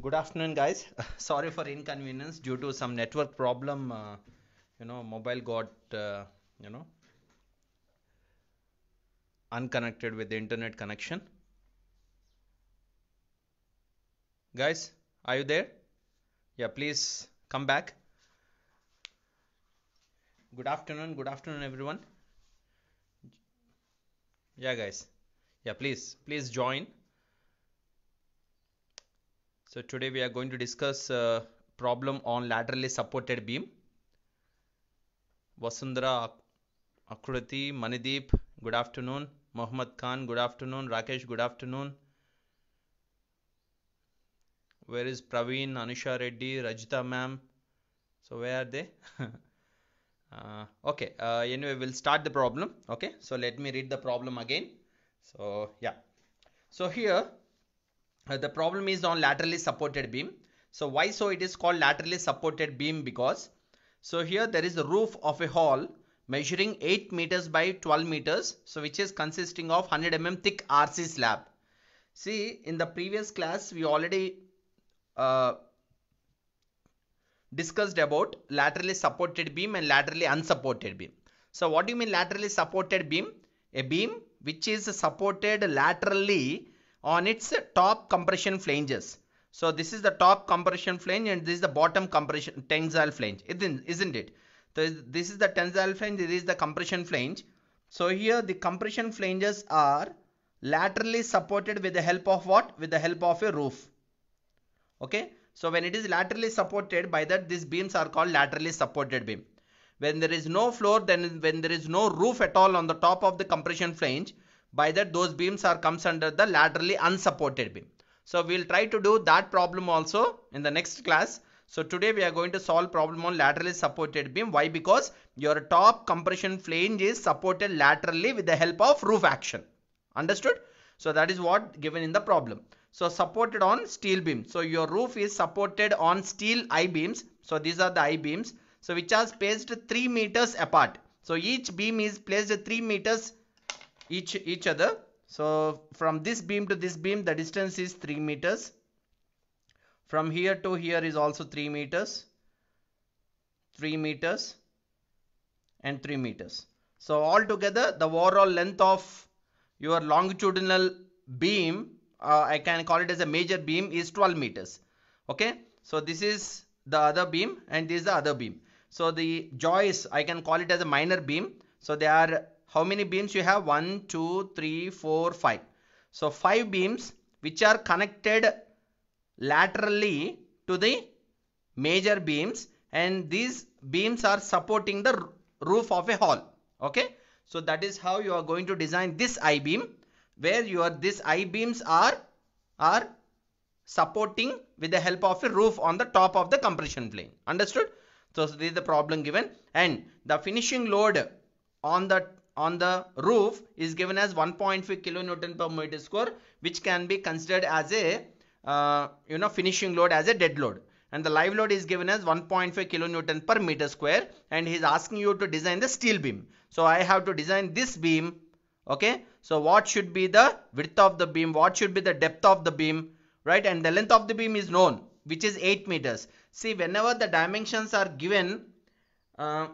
good afternoon guys sorry for inconvenience due to some network problem uh, you know mobile got uh, you know unconnected with the internet connection guys are you there yeah please come back good afternoon good afternoon everyone yeah guys yeah please please join so today we are going to discuss a uh, problem on laterally supported beam. Vasundhara Akriti, Manideep, good afternoon. Mohammed Khan, good afternoon. Rakesh, good afternoon. Where is Praveen, Anusha Reddy, Rajita ma'am? So where are they? uh, okay, uh, anyway, we'll start the problem. Okay, so let me read the problem again. So yeah, so here the problem is on laterally supported beam. So why so it is called laterally supported beam because so here there is the roof of a hall measuring 8 meters by 12 meters so which is consisting of 100 mm thick RC slab. See in the previous class we already uh, discussed about laterally supported beam and laterally unsupported beam. So what do you mean laterally supported beam? A beam which is supported laterally on its top compression flanges. So this is the top compression flange and this is the bottom compression tensile flange, isn't it? So this is the tensile flange, this is the compression flange. So here the compression flanges are laterally supported with the help of what? With the help of a roof. Okay. So when it is laterally supported by that these beams are called laterally supported beam. When there is no floor then when there is no roof at all on the top of the compression flange by that those beams are comes under the laterally unsupported beam. So we will try to do that problem also in the next class. So today we are going to solve problem on laterally supported beam. Why? Because your top compression flange is supported laterally with the help of roof action. Understood? So that is what given in the problem. So supported on steel beam. So your roof is supported on steel I-beams. So these are the I-beams. So which are spaced 3 meters apart. So each beam is placed 3 meters each each other so from this beam to this beam the distance is 3 meters from here to here is also 3 meters 3 meters and 3 meters so altogether the overall length of your longitudinal beam uh, I can call it as a major beam is 12 meters okay so this is the other beam and this is the other beam so the joists I can call it as a minor beam so they are how many beams you have 1 2 3 4 5 so 5 beams which are connected laterally to the major beams and these beams are supporting the roof of a hall okay so that is how you are going to design this i beam where your this i beams are are supporting with the help of a roof on the top of the compression plane understood so this is the problem given and the finishing load on the on the roof is given as 1.5 kilonewton per meter square which can be considered as a uh, you know finishing load as a dead load and the live load is given as 1.5 kilonewton per meter square and he is asking you to design the steel beam so i have to design this beam okay so what should be the width of the beam what should be the depth of the beam right and the length of the beam is known which is 8 meters see whenever the dimensions are given uh,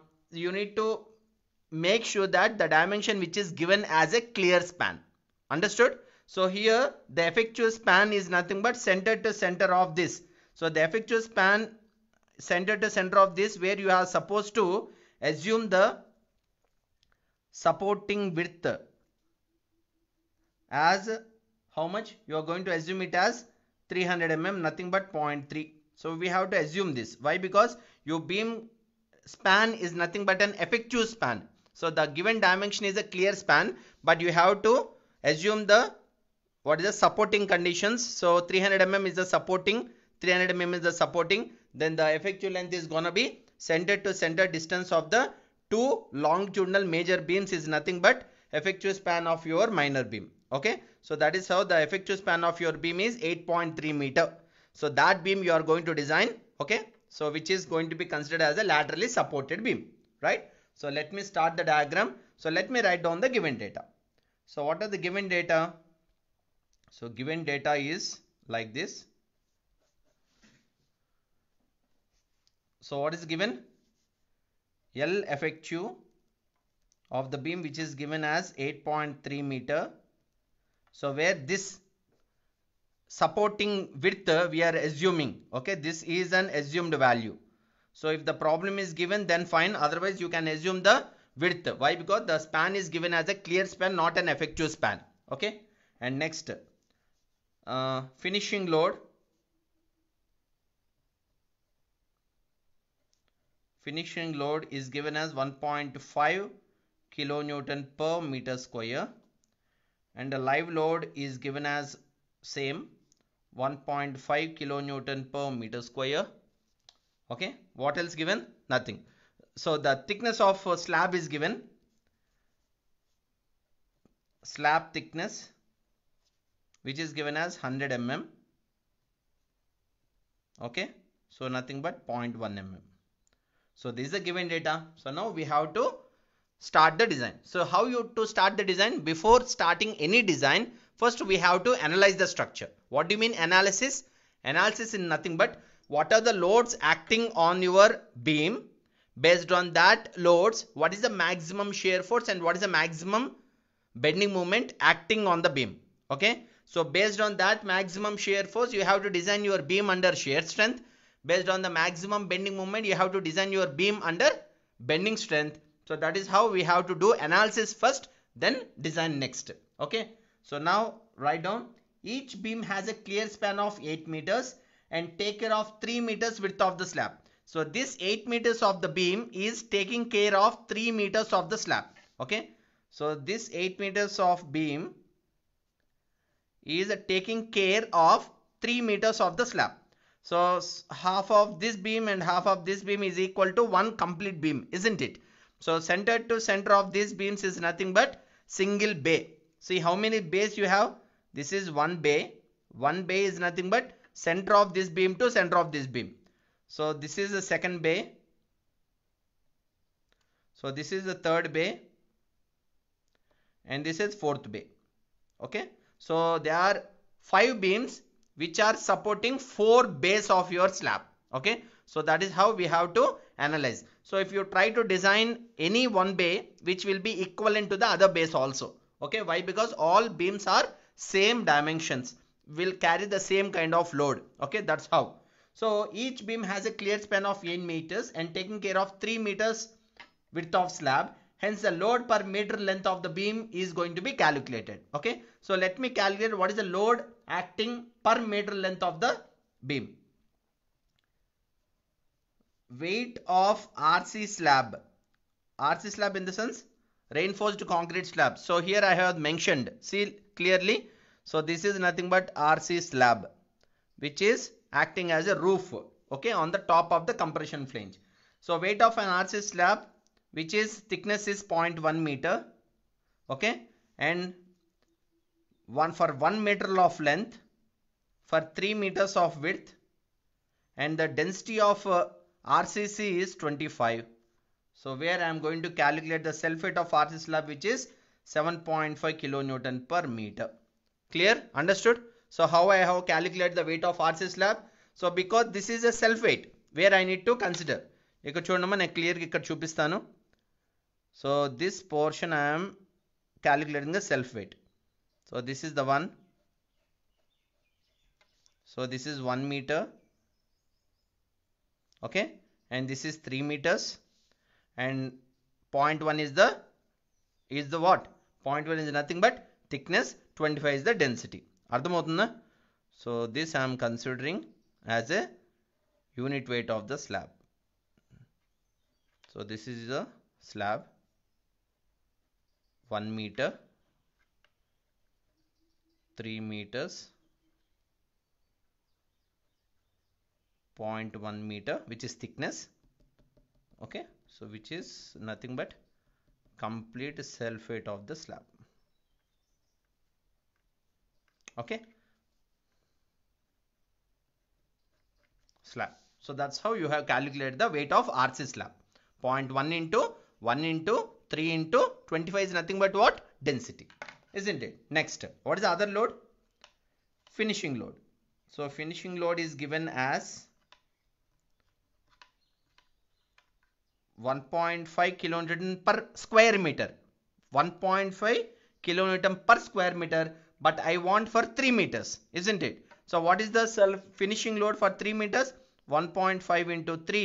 you need to make sure that the dimension which is given as a clear span understood so here the effectual span is nothing but center to center of this so the effectual span center to center of this where you are supposed to assume the supporting width as how much you are going to assume it as 300 mm nothing but 0.3 so we have to assume this why because your beam span is nothing but an effective span so the given dimension is a clear span, but you have to assume the what is the supporting conditions. So 300 mm is the supporting, 300 mm is the supporting. Then the effective length is gonna be center to center distance of the two longitudinal major beams is nothing but effective span of your minor beam. Okay, so that is how the effective span of your beam is 8.3 meter. So that beam you are going to design. Okay, so which is going to be considered as a laterally supported beam, right? So let me start the diagram. So let me write down the given data. So what are the given data? So given data is like this. So what is given? L effective of the beam which is given as 8.3 meter. So where this supporting width we are assuming okay this is an assumed value so if the problem is given then fine otherwise you can assume the width. Why? Because the span is given as a clear span not an effective span. Okay. And next uh, finishing load. Finishing load is given as 1.5 kilonewton per meter square and the live load is given as same 1.5 kilonewton per meter square okay what else given nothing so the thickness of slab is given slab thickness which is given as 100 mm okay so nothing but 0.1 mm so this is the given data so now we have to start the design so how you to start the design before starting any design first we have to analyze the structure what do you mean analysis analysis is nothing but what are the loads acting on your beam based on that loads what is the maximum shear force and what is the maximum bending moment acting on the beam okay so based on that maximum shear force you have to design your beam under shear strength based on the maximum bending moment you have to design your beam under bending strength so that is how we have to do analysis first then design next okay so now write down each beam has a clear span of 8 meters and take care of 3 meters width of the slab. So this 8 meters of the beam is taking care of 3 meters of the slab. Okay. So this 8 meters of beam is taking care of 3 meters of the slab. So half of this beam and half of this beam is equal to one complete beam, isn't it? So center to center of these beams is nothing but single bay. See how many bays you have? This is one bay. One bay is nothing but center of this beam to center of this beam. So this is the second bay. So this is the third bay and this is fourth bay. Okay. So there are five beams which are supporting four bays of your slab. Okay. So that is how we have to analyze. So if you try to design any one bay which will be equivalent to the other base also. Okay. Why? Because all beams are same dimensions will carry the same kind of load okay that's how so each beam has a clear span of 8 meters and taking care of 3 meters width of slab hence the load per meter length of the beam is going to be calculated okay so let me calculate what is the load acting per meter length of the beam weight of RC slab RC slab in the sense reinforced concrete slab so here I have mentioned see clearly so this is nothing but RC slab which is acting as a roof okay on the top of the compression flange. So weight of an RC slab which is thickness is 0.1 meter okay and one for 1 meter of length for 3 meters of width and the density of uh, RCC is 25. So where I am going to calculate the self weight of RC slab which is 7.5 kilonewton per meter clear understood so how i have calculated the weight of rc slab so because this is a self weight where i need to consider clear so this portion i am calculating the self weight so this is the one so this is one meter okay and this is three meters and point one is the is the what point one is nothing but thickness 25 is the density. So this I am considering as a unit weight of the slab. So this is the slab. 1 meter. 3 meters. 0.1 meter which is thickness. Okay. So which is nothing but complete self weight of the slab okay slab so that's how you have calculated the weight of RC slab 0.1 into 1 into 3 into 25 is nothing but what density isn't it next what is the other load finishing load so finishing load is given as 1.5 kilonewton per square meter 1.5 kilonewton per square meter but I want for 3 meters isn't it so what is the self finishing load for 3 meters 1.5 into 3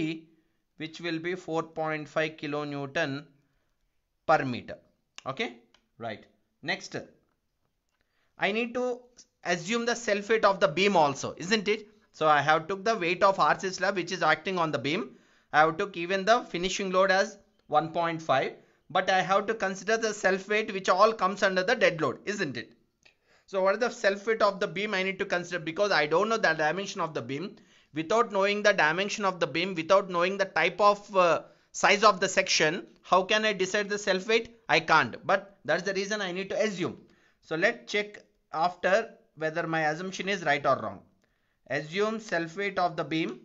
which will be 4.5 kilonewton per meter okay right next I need to assume the self weight of the beam also isn't it so I have took the weight of RC slab which is acting on the beam I have took even the finishing load as 1.5 but I have to consider the self weight which all comes under the dead load isn't it so what is the self weight of the beam I need to consider because I don't know the dimension of the beam. Without knowing the dimension of the beam, without knowing the type of uh, size of the section, how can I decide the self weight? I can't. But that's the reason I need to assume. So let's check after whether my assumption is right or wrong. Assume self weight of the beam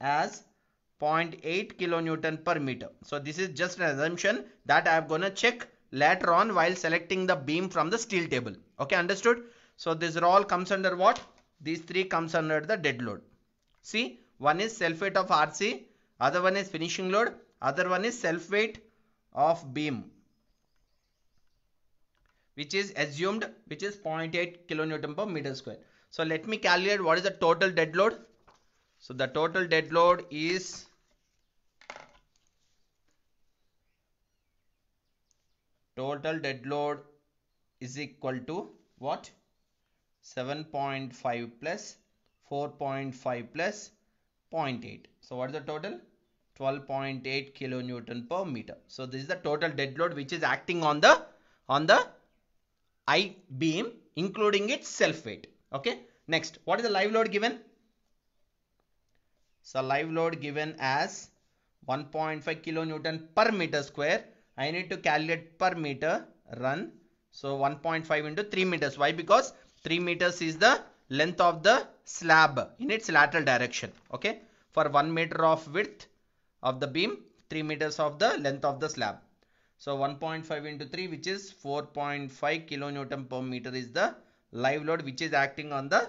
as 0.8 kilonewton per meter. So this is just an assumption that I am going to check later on while selecting the beam from the steel table. Okay, understood? So this all comes under what? These three comes under the dead load. See, one is self weight of RC, other one is finishing load, other one is self weight of beam which is assumed which is 0.8 kilonewton per meter square. So let me calculate what is the total dead load. So the total dead load is total dead load is equal to what 7.5 plus 4.5 plus 0.8 so what is the total 12.8 kilonewton per meter so this is the total dead load which is acting on the on the i beam including its self weight okay next what is the live load given so live load given as 1.5 kilonewton per meter square I need to calculate per meter run. So 1.5 into 3 meters. Why? Because 3 meters is the length of the slab in its lateral direction. Okay. For 1 meter of width of the beam, 3 meters of the length of the slab. So 1.5 into 3 which is 4.5 kilonewton per meter is the live load which is acting on the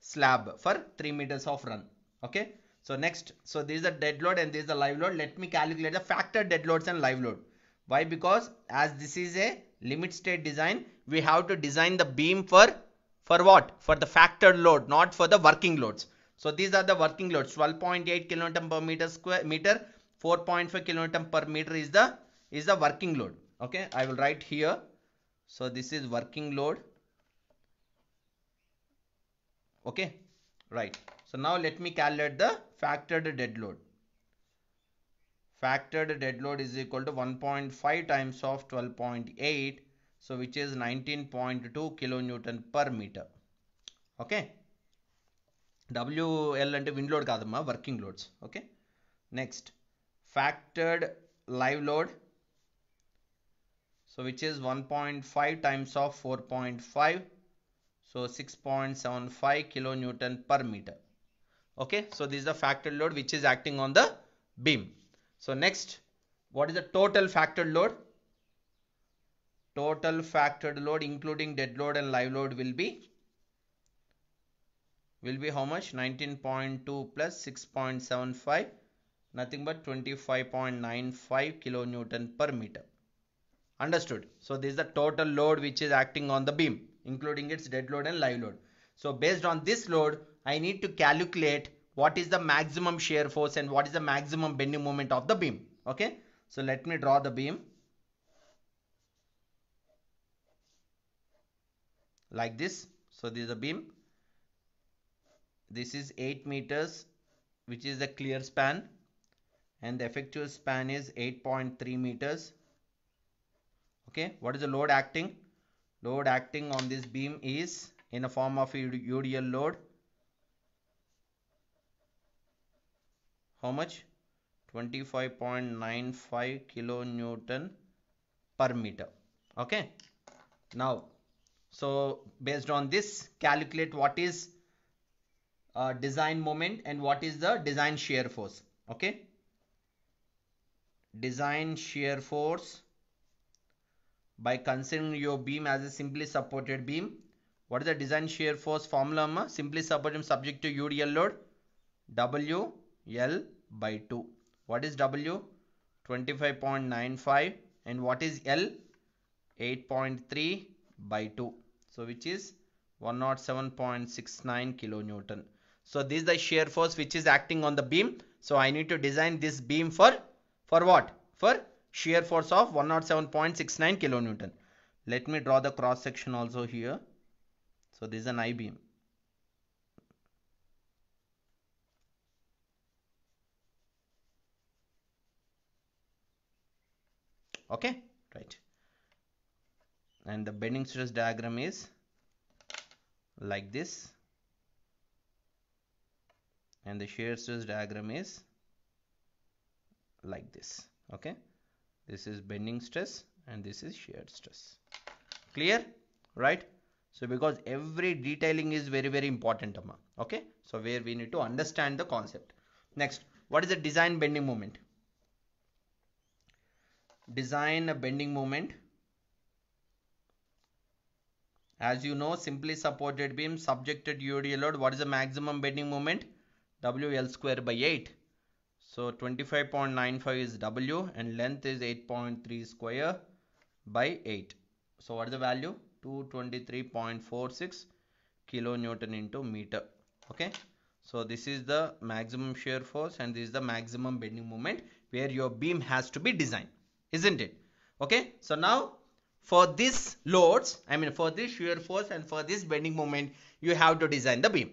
slab for 3 meters of run. Okay. So next, so this is the dead load and this is the live load. Let me calculate the factor dead loads and live load. Why? Because as this is a limit state design, we have to design the beam for for what? For the factor load, not for the working loads. So these are the working loads 12.8 kn per meter square meter 4.5 kilonewton per meter is the is the working load okay I will write here so this is working load okay right so now let me calculate the factored dead load factored dead load is equal to 1.5 times of 12.8 so which is 19.2 kilonewton per meter okay wl and wind load kadama working loads okay next factored live load so which is 1.5 times of 4.5 so 6.75 kilonewton per meter okay so this is the factored load which is acting on the beam so next, what is the total factored load? Total factored load including dead load and live load will be will be how much 19.2 plus 6.75 nothing but 25.95 kilonewton per meter understood so this is the total load which is acting on the beam including its dead load and live load so based on this load i need to calculate what is the maximum shear force and what is the maximum bending moment of the beam. Okay. So let me draw the beam like this. So this is a beam. This is 8 meters which is the clear span and the effective span is 8.3 meters. Okay. What is the load acting? Load acting on this beam is in the form of UDL load how much 25.95 kilonewton per meter okay now so based on this calculate what is uh, design moment and what is the design shear force okay design shear force by considering your beam as a simply supported beam what is the design shear force formula simply supported subject to udl load w l by 2. What is W? 25.95 and what is L? 8.3 by 2. So which is 107.69 kilonewton. So this is the shear force which is acting on the beam. So I need to design this beam for for what? For shear force of 107.69 kilonewton. Let me draw the cross section also here. So this is an I beam. okay right and the bending stress diagram is like this and the shear stress diagram is like this okay this is bending stress and this is shear stress clear right so because every detailing is very very important okay so where we need to understand the concept next what is the design bending moment design a bending moment as you know simply supported beam subjected to load what is the maximum bending moment WL square by 8 so 25.95 is W and length is 8.3 square by 8 so what is the value 223.46 kilonewton into meter okay so this is the maximum shear force and this is the maximum bending moment where your beam has to be designed isn't it okay so now for this loads i mean for this shear force and for this bending moment you have to design the beam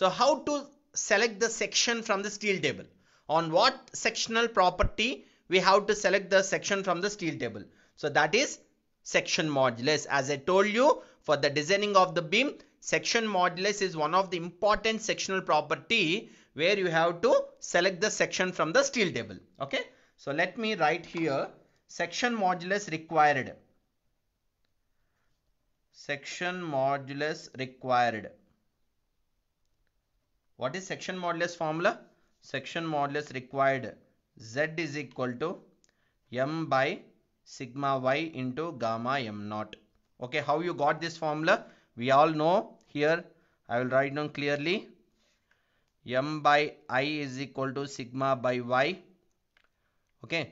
so how to select the section from the steel table on what sectional property we have to select the section from the steel table so that is section modulus as i told you for the designing of the beam section modulus is one of the important sectional property where you have to select the section from the steel table okay so let me write here section modulus required section modulus required what is section modulus formula section modulus required z is equal to m by sigma y into gamma m naught okay how you got this formula we all know here i will write down clearly m by i is equal to sigma by y okay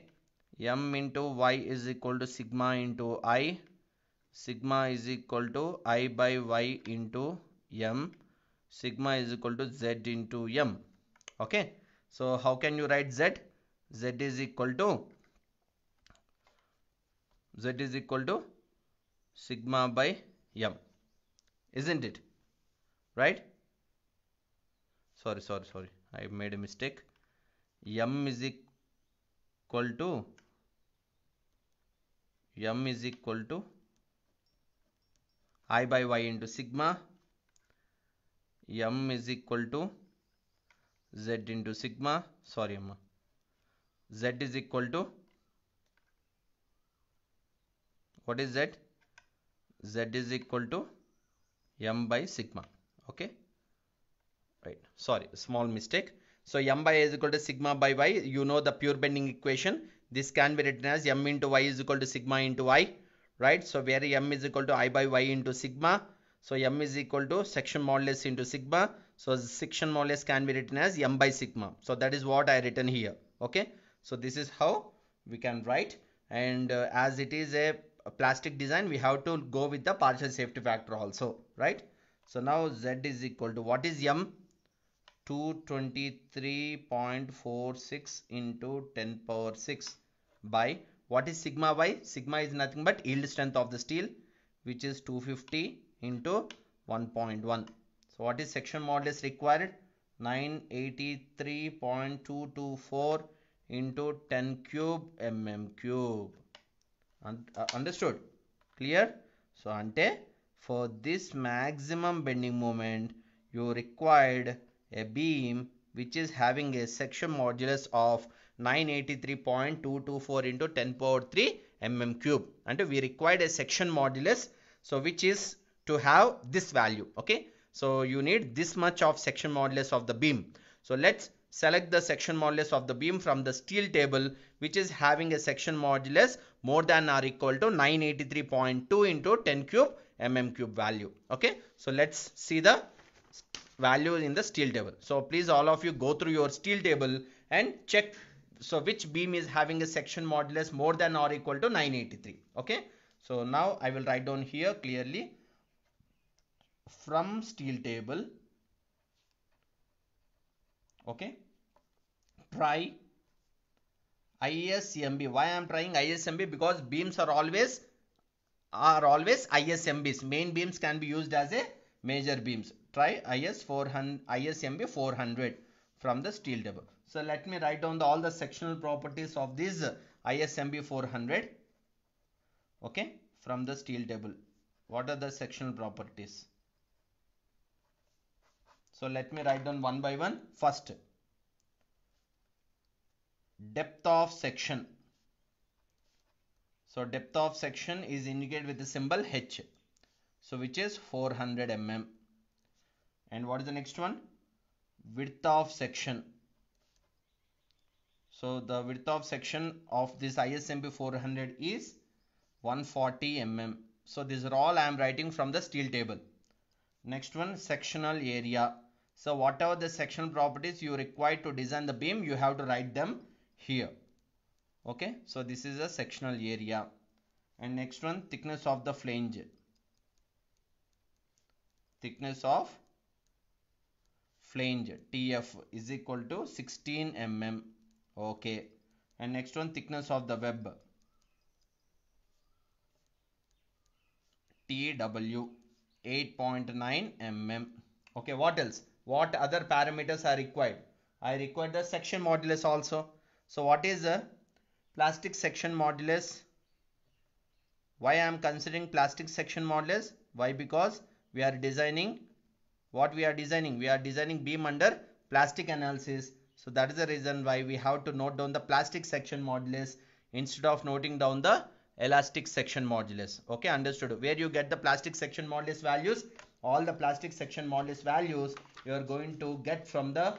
m into y is equal to sigma into i sigma is equal to i by y into m sigma is equal to z into m okay so how can you write z z is equal to z is equal to sigma by m isn't it right sorry sorry sorry i made a mistake m is equal to m is equal to i by y into sigma m is equal to z into sigma sorry m z is equal to what is z z is equal to m by sigma okay right sorry small mistake so m by a is equal to sigma by y you know the pure bending equation this can be written as m into y is equal to sigma into y, right? So where m is equal to i by y into sigma. So m is equal to section modulus into sigma. So section modulus can be written as m by sigma. So that is what I written here. Okay. So this is how we can write. And uh, as it is a, a plastic design, we have to go with the partial safety factor also, right? So now z is equal to what is m? 223.46 into 10 power 6 by what is sigma y? Sigma is nothing but yield strength of the steel which is 250 into 1.1. So what is section modulus required? 983.224 into 10 cube mm cube. And, uh, understood? Clear? So ante for this maximum bending moment you required a beam which is having a section modulus of 983.224 into 10 power 3 mm cube and we required a section modulus so which is to have this value okay so you need this much of section modulus of the beam so let's select the section modulus of the beam from the steel table which is having a section modulus more than or equal to 983.2 into 10 cube mm cube value okay so let's see the value in the steel table so please all of you go through your steel table and check so which beam is having a section modulus more than or equal to 983 okay so now I will write down here clearly from steel table okay try ISMB why I am trying ISMB because beams are always are always ISMBs main beams can be used as a major beams try IS 400 ISMB 400 from the steel table so let me write down the, all the sectional properties of this ISMB 400. Okay, from the steel table. What are the sectional properties? So let me write down one by one. First, depth of section. So depth of section is indicated with the symbol H. So which is 400 mm. And what is the next one? Width of section. So the width of section of this ISMB 400 is 140 mm. So these are all I am writing from the steel table. Next one sectional area. So whatever the sectional properties you require to design the beam you have to write them here. Okay. So this is a sectional area. And next one thickness of the flange. Thickness of flange TF is equal to 16 mm okay and next one thickness of the web tw 8.9 mm okay what else what other parameters are required i require the section modulus also so what is the plastic section modulus why i am considering plastic section modulus why because we are designing what we are designing we are designing beam under plastic analysis so that is the reason why we have to note down the plastic section modulus instead of noting down the elastic section modulus. Okay, understood. Where you get the plastic section modulus values, all the plastic section modulus values you are going to get from the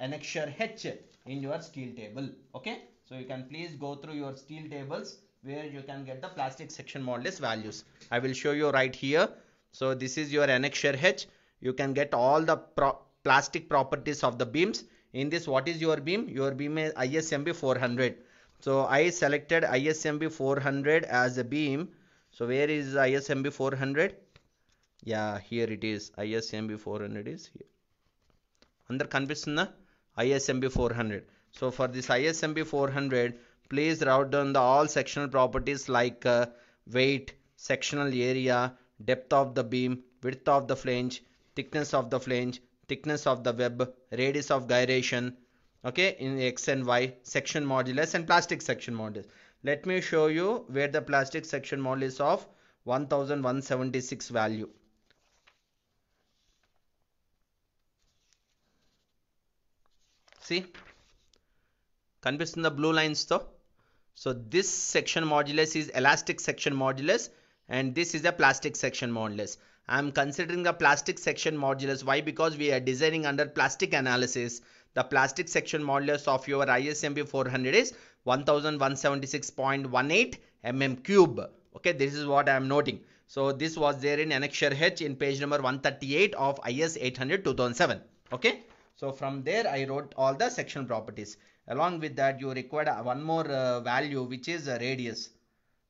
annexure H in your steel table. Okay, so you can please go through your steel tables where you can get the plastic section modulus values. I will show you right here. So this is your annexure H. You can get all the pro plastic properties of the beams in this what is your beam your beam is ismb 400 so i selected ismb 400 as a beam so where is ismb 400 yeah here it is ismb 400 is here under kanpistunna ismb 400 so for this ismb 400 please route down the all sectional properties like uh, weight sectional area depth of the beam width of the flange thickness of the flange thickness of the web, radius of gyration, okay, in x and y, section modulus and plastic section modulus. Let me show you where the plastic section modulus of 1176 value. See, blue lines లైన్స్తో So this section modulus is elastic section modulus, and this is the plastic section modulus. I'm considering the plastic section modulus. Why? Because we are designing under plastic analysis. The plastic section modulus of your ISMB 400 is 1176.18 mm cube. Okay, this is what I am noting. So this was there in annexure H in page number 138 of IS 800 2007. Okay, so from there I wrote all the section properties. Along with that you require one more uh, value which is radius.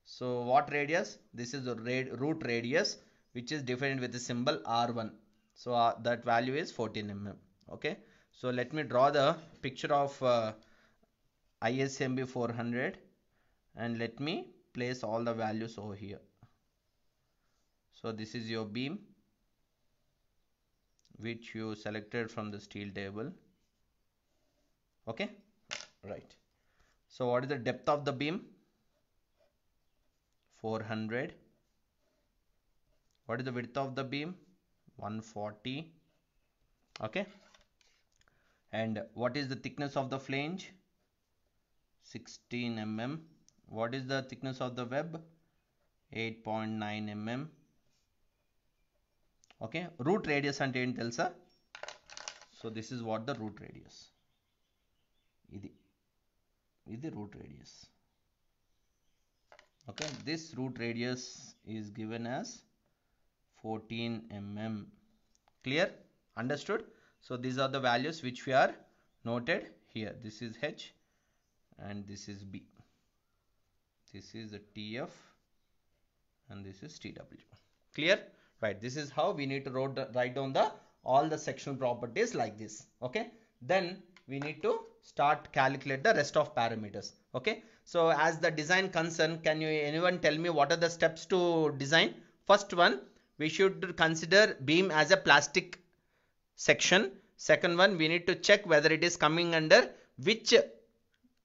So what radius? This is the root radius which is defined with the symbol R1. So uh, that value is 14 mm. Okay. So let me draw the picture of uh, ISMB 400 and let me place all the values over here. So this is your beam which you selected from the steel table. Okay. Right. So what is the depth of the beam? 400 what is the width of the beam 140 okay and what is the thickness of the flange 16 mm what is the thickness of the web 8.9 mm okay root radius and ఏంటి తెలుసా so this is what the root radius is the root radius okay this root radius is given as 14 mm clear understood so these are the values which we are noted here this is h and this is b this is the tf and this is tw clear right this is how we need to wrote, write down the all the sectional properties like this okay then we need to start calculate the rest of parameters okay so as the design concern can you anyone tell me what are the steps to design first one we should consider beam as a plastic section. Second one, we need to check whether it is coming under which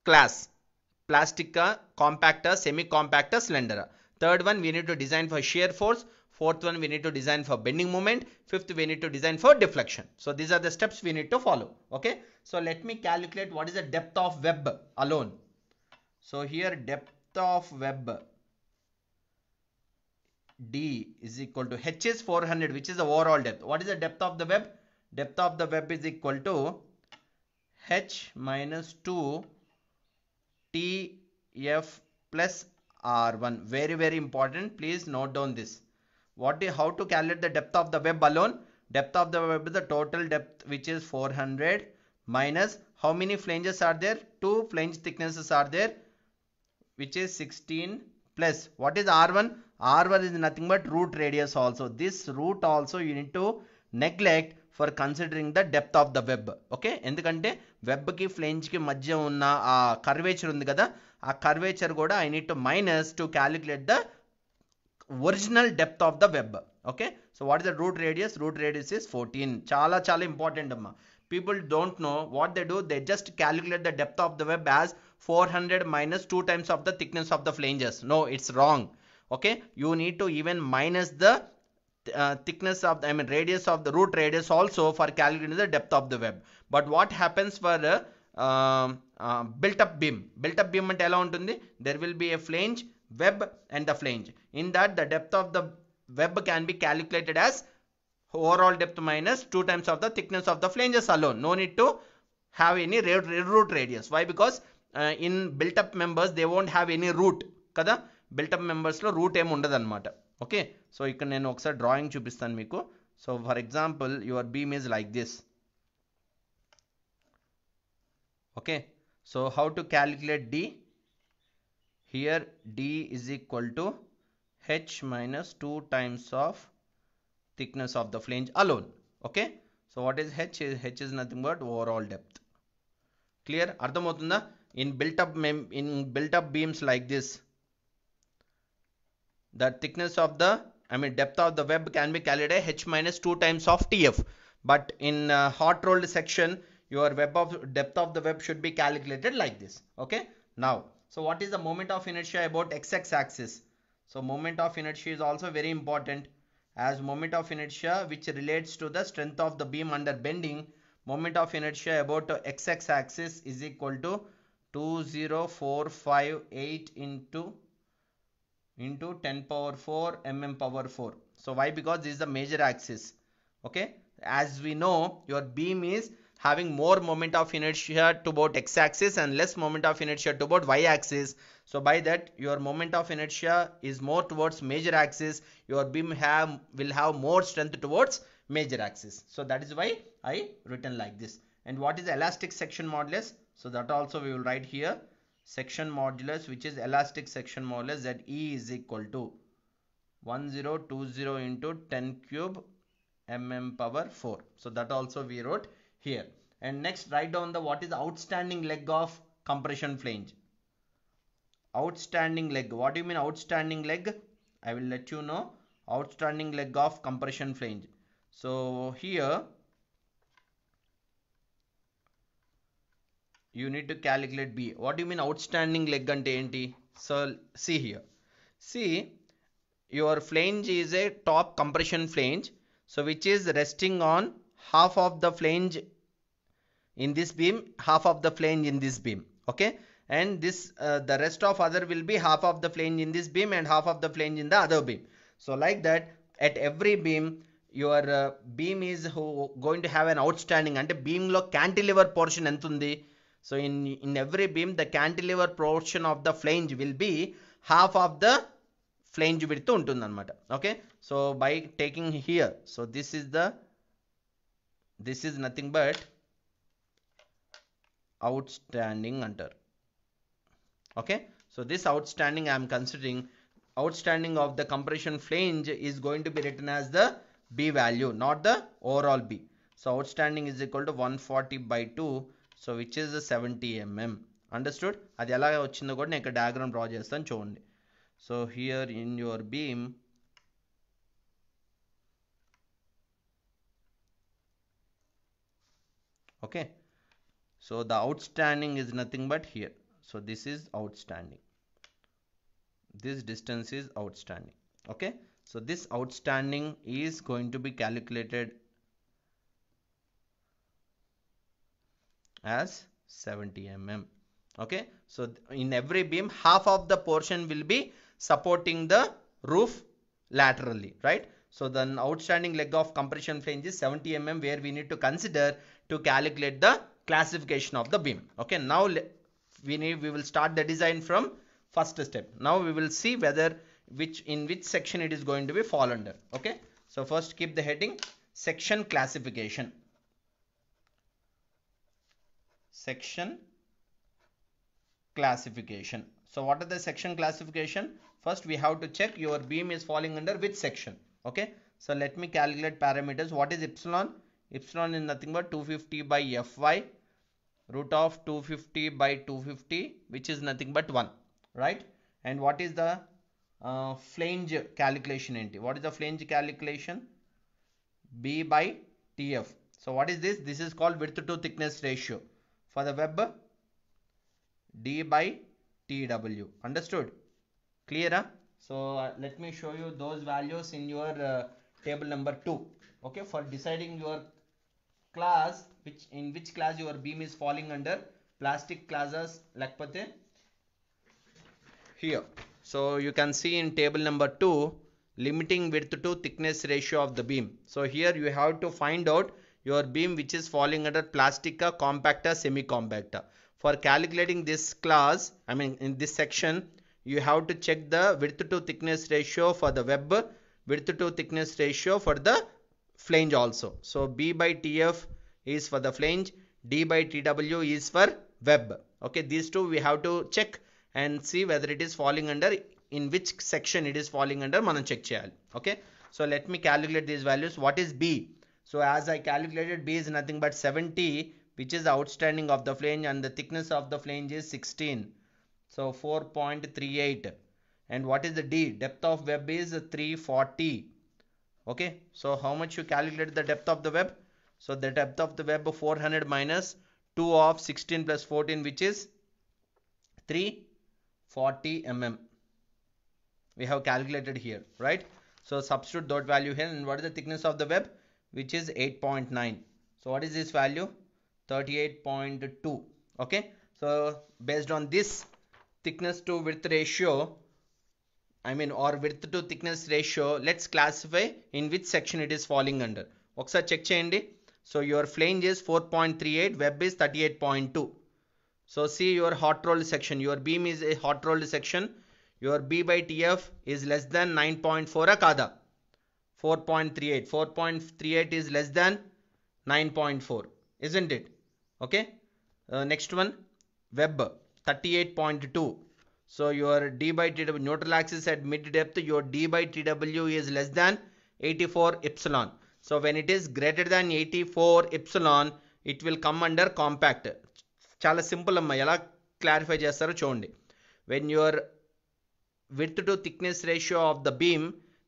class, plastica, uh, compacta, semi-compacta, slendera. Third one, we need to design for shear force. Fourth one, we need to design for bending moment. Fifth, we need to design for deflection. So these are the steps we need to follow. Okay. So let me calculate what is the depth of web alone. So here depth of web D is equal to H is 400 which is the overall depth. What is the depth of the web? Depth of the web is equal to H minus 2 TF plus R1. Very very important. Please note down this. What do, how to calculate the depth of the web alone? Depth of the web is the total depth which is 400 minus how many flanges are there? Two flange thicknesses are there which is 16 plus. What is R1? R1 is nothing but root radius also. This root also you need to neglect for considering the depth of the web okay ఎందుకంటే వెబ్కి ఫ్లెంజ్కి మధ్య ఉన్న ఆ curvature ఉంది కదా ఆ curvature కూడా I need to minus to calculate the original depth of the web okay so what is the root radius root radius is fourteen చాలా చాలా ఇంపార్టెంట్ అమ్మా people don't know what they do they just calculate the depth of the web as four hundred minus two times of the thickness of the flanges no it's wrong okay you need to even minus the uh, thickness of the, I mean radius of the root radius also for calculating the depth of the web but what happens for uh, um, uh, built up beam built up beam ante ఎలా ఉంటుంది there will be a flange web and the flange in that the depth of the web can be calculated as overall depth minus 2 times of the thickness of the flanges alone no need to have any root radius why because uh, in built up members they won't have any root kada built up Members లో root ఏము ఉండదన్నమాట okay so ఇక్కడ నేను ఒకసారి drawing చూపిస్తాను మీకు so for example your beam is like this okay so how to calculate d here d = h - 2 * of thickness of the flange alone okay so what is h h is nothing but overall depth clear అర్థమవుతుందా in built up in built up beams like this the thickness of the I mean depth of the web can be calculated h minus 2 times of TF but in uh, hot rolled section your web of depth of the web should be calculated like this okay now so what is the moment of inertia about xx axis so moment of inertia is also very important as moment of inertia which relates to the strength of the beam under bending moment of inertia about xx axis is equal to 20458 into into 10 power 4 mm power 4 so why because this is the major axis okay as we know your beam is having more moment of inertia about x axis and less moment of inertia about y axis so by that your moment of inertia is more towards major axis your beam have will have more strength towards major axis so that is why i written like this and what is elastic section modulus so that also we will write here section modulus which is elastic section modulus that E is equal to 1020 into 10 cube mm power 4. So that also we wrote here. And next write down the what is the outstanding leg of compression flange. Outstanding leg. What do you mean outstanding leg? I will let you know. Outstanding leg of compression flange. So here you need to calculate B. What do you mean outstanding leg and ante? So see here. See your flange is a top compression flange. So which is resting on half of the flange in this beam, half of the flange in this beam. Okay. And this uh, the rest of other will be half of the flange in this beam and half of the flange in the other beam. So like that at every beam your uh, beam is going to have an outstanding the beam లో cantilever portion ఎంత so in, in every beam, the cantilever portion of the flange will be half of the flange width unto matter. Okay. So by taking here, so this is the, this is nothing but outstanding under. Okay. So this outstanding I am considering outstanding of the compression flange is going to be written as the B value, not the overall B. So outstanding is equal to 140 by 2 so which is seventy MM understood అది ఎలా వచ్చిందో కూడా నేను ఇక్కడ diagram draw చేస్తాను చూడండి so here in your okay so the outstanding is nothing but here so this is outstanding this distance is outstanding okay so this outstanding is going to be calculated as 70 mm okay so in every beam half of the portion will be supporting the roof laterally right so the outstanding leg of compression flange is 70 mm where we need to consider to calculate the classification of the beam okay now we need we will start the design from first step now we will see whether which in which section it is going to be fall under okay so first keep the heading section classification section classification. So what are the section classification? First we have to check your beam is falling under which section. Okay. So let me calculate parameters. What is epsilon? Epsilon is nothing but 250 by fy root of 250 by 250 which is nothing but 1. Right. And what is the uh, flange calculation entity? What is the flange calculation? B by TF. So what is this? This is called width to thickness ratio for the web d by tw understood clear huh? so uh, let me show you those values in your uh, table number 2 okay for deciding your class which in which class your beam is falling under plastic classes lakpate here so you can see in table number 2 limiting width to thickness ratio of the beam so here you have to find out your beam which is falling under plastica, compacta, semi-compacta. For calculating this class, I mean in this section, you have to check the width to thickness ratio for the web, width to thickness ratio for the flange also. So B by TF is for the flange, D by TW is for web. Okay, these two we have to check and see whether it is falling under in which section it is falling under మనం check చేయాలి okay so let me calculate these values what so as I calculated B is nothing but 70 which is outstanding of the flange and the thickness of the flange is 16. So 4.38 and what is the D? Depth of web is 340. Okay. So how much you calculate the depth of the web? So the depth of the web 400 minus 2 of 16 plus 14 which is 340 mm. We have calculated here, right? So substitute dot value here and what is the thickness of the web? which is 8.9 so what is this value 38.2 okay so based on this thickness to width ratio I mean or width to thickness ratio let's classify in which section it is falling under ఒకసారి check చేయండి So your flange is 4.38, web is 38.2. So see your hot-rolled section. Your beam is a hot-rolled section. Your b by tf is less than 9.4. By TF 4.38 4.38 is less than 9.4 isn't it okay uh, next one web 38.2 so your d by tw neutral axis at mid depth your d by tw is less than 84 epsilon so when it is greater than 84 epsilon it will come under compact simple simple అమ్మా ఎలా clarify చేస్తారో చూడండి When your width to thickness ratio of the beam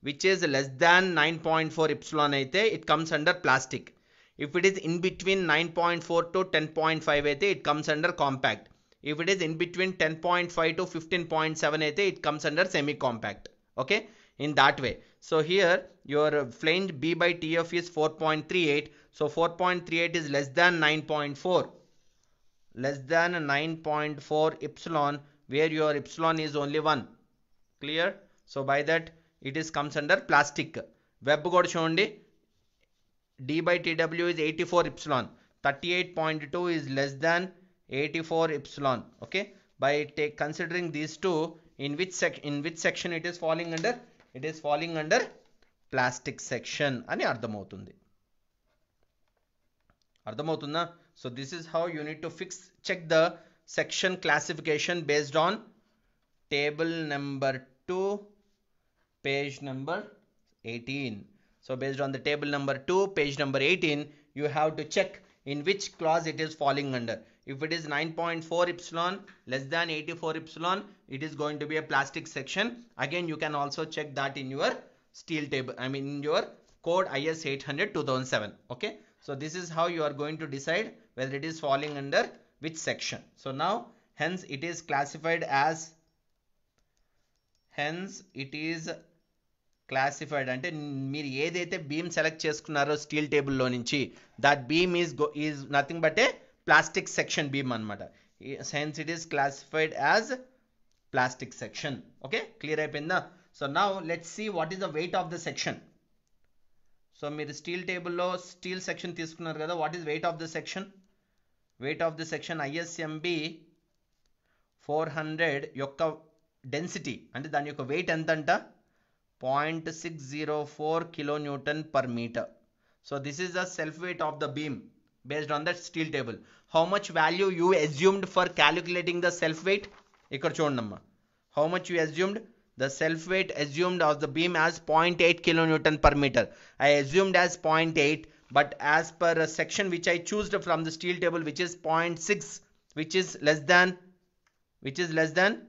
which is less than 9.4 epsilon it comes under plastic if it is in between 9.4 to 10.5 it comes under compact if it is in between 10.5 to 15.7 it comes under semi compact okay in that way so here your flange b by tf is 4.38 so 4.38 is less than 9.4 less than 9.4 epsilon where your epsilon is only 1 clear so by that it is comes under plastic web కూడా చూడండి D by TW is eighty four epsilon thirty eight point two is less than eighty four epsilon okay by take considering these two in which sec in which section it is following under it is following under plastic section అని అర్థమవుతుంది అర్థమవుతుందా so this is how you need to fix check the section classification based on table number two page number 18 so based on the table number 2 page number 18 you have to check in which clause it is falling under if it is 9.4 epsilon less than 84 epsilon it is going to be a plastic section again you can also check that in your steel table i mean in your code is 800 2007 okay so this is how you are going to decide whether it is falling under which section so now hence it is classified as hence it is classified అంటే మీరు ఏదైతే beam select చేసుకున్నారో steel టేబుల్లో నుంచి that beam is go is nothing but a plastic section beam అనమాట since it is classified as plastic section okay clear అయిపోయిందా so నా let see what is the weight of the section so మీరు steel టేబుల్లో steel section తీసుకున్నారు కదా what is weight of the section weight of the section ISMB four hundred యొక్క density అంటే దాని యొక్క వెయిట్ ఎంత అంట 0.604 kilonewton per meter. So this is the self weight of the beam based on that steel table. How much value you assumed for calculating the self weight? How much you assumed? The self weight assumed of the beam as 0.8 kilonewton per meter. I assumed as 0.8 but as per a section which I chose from the steel table which is 0.6 which is less than which is less than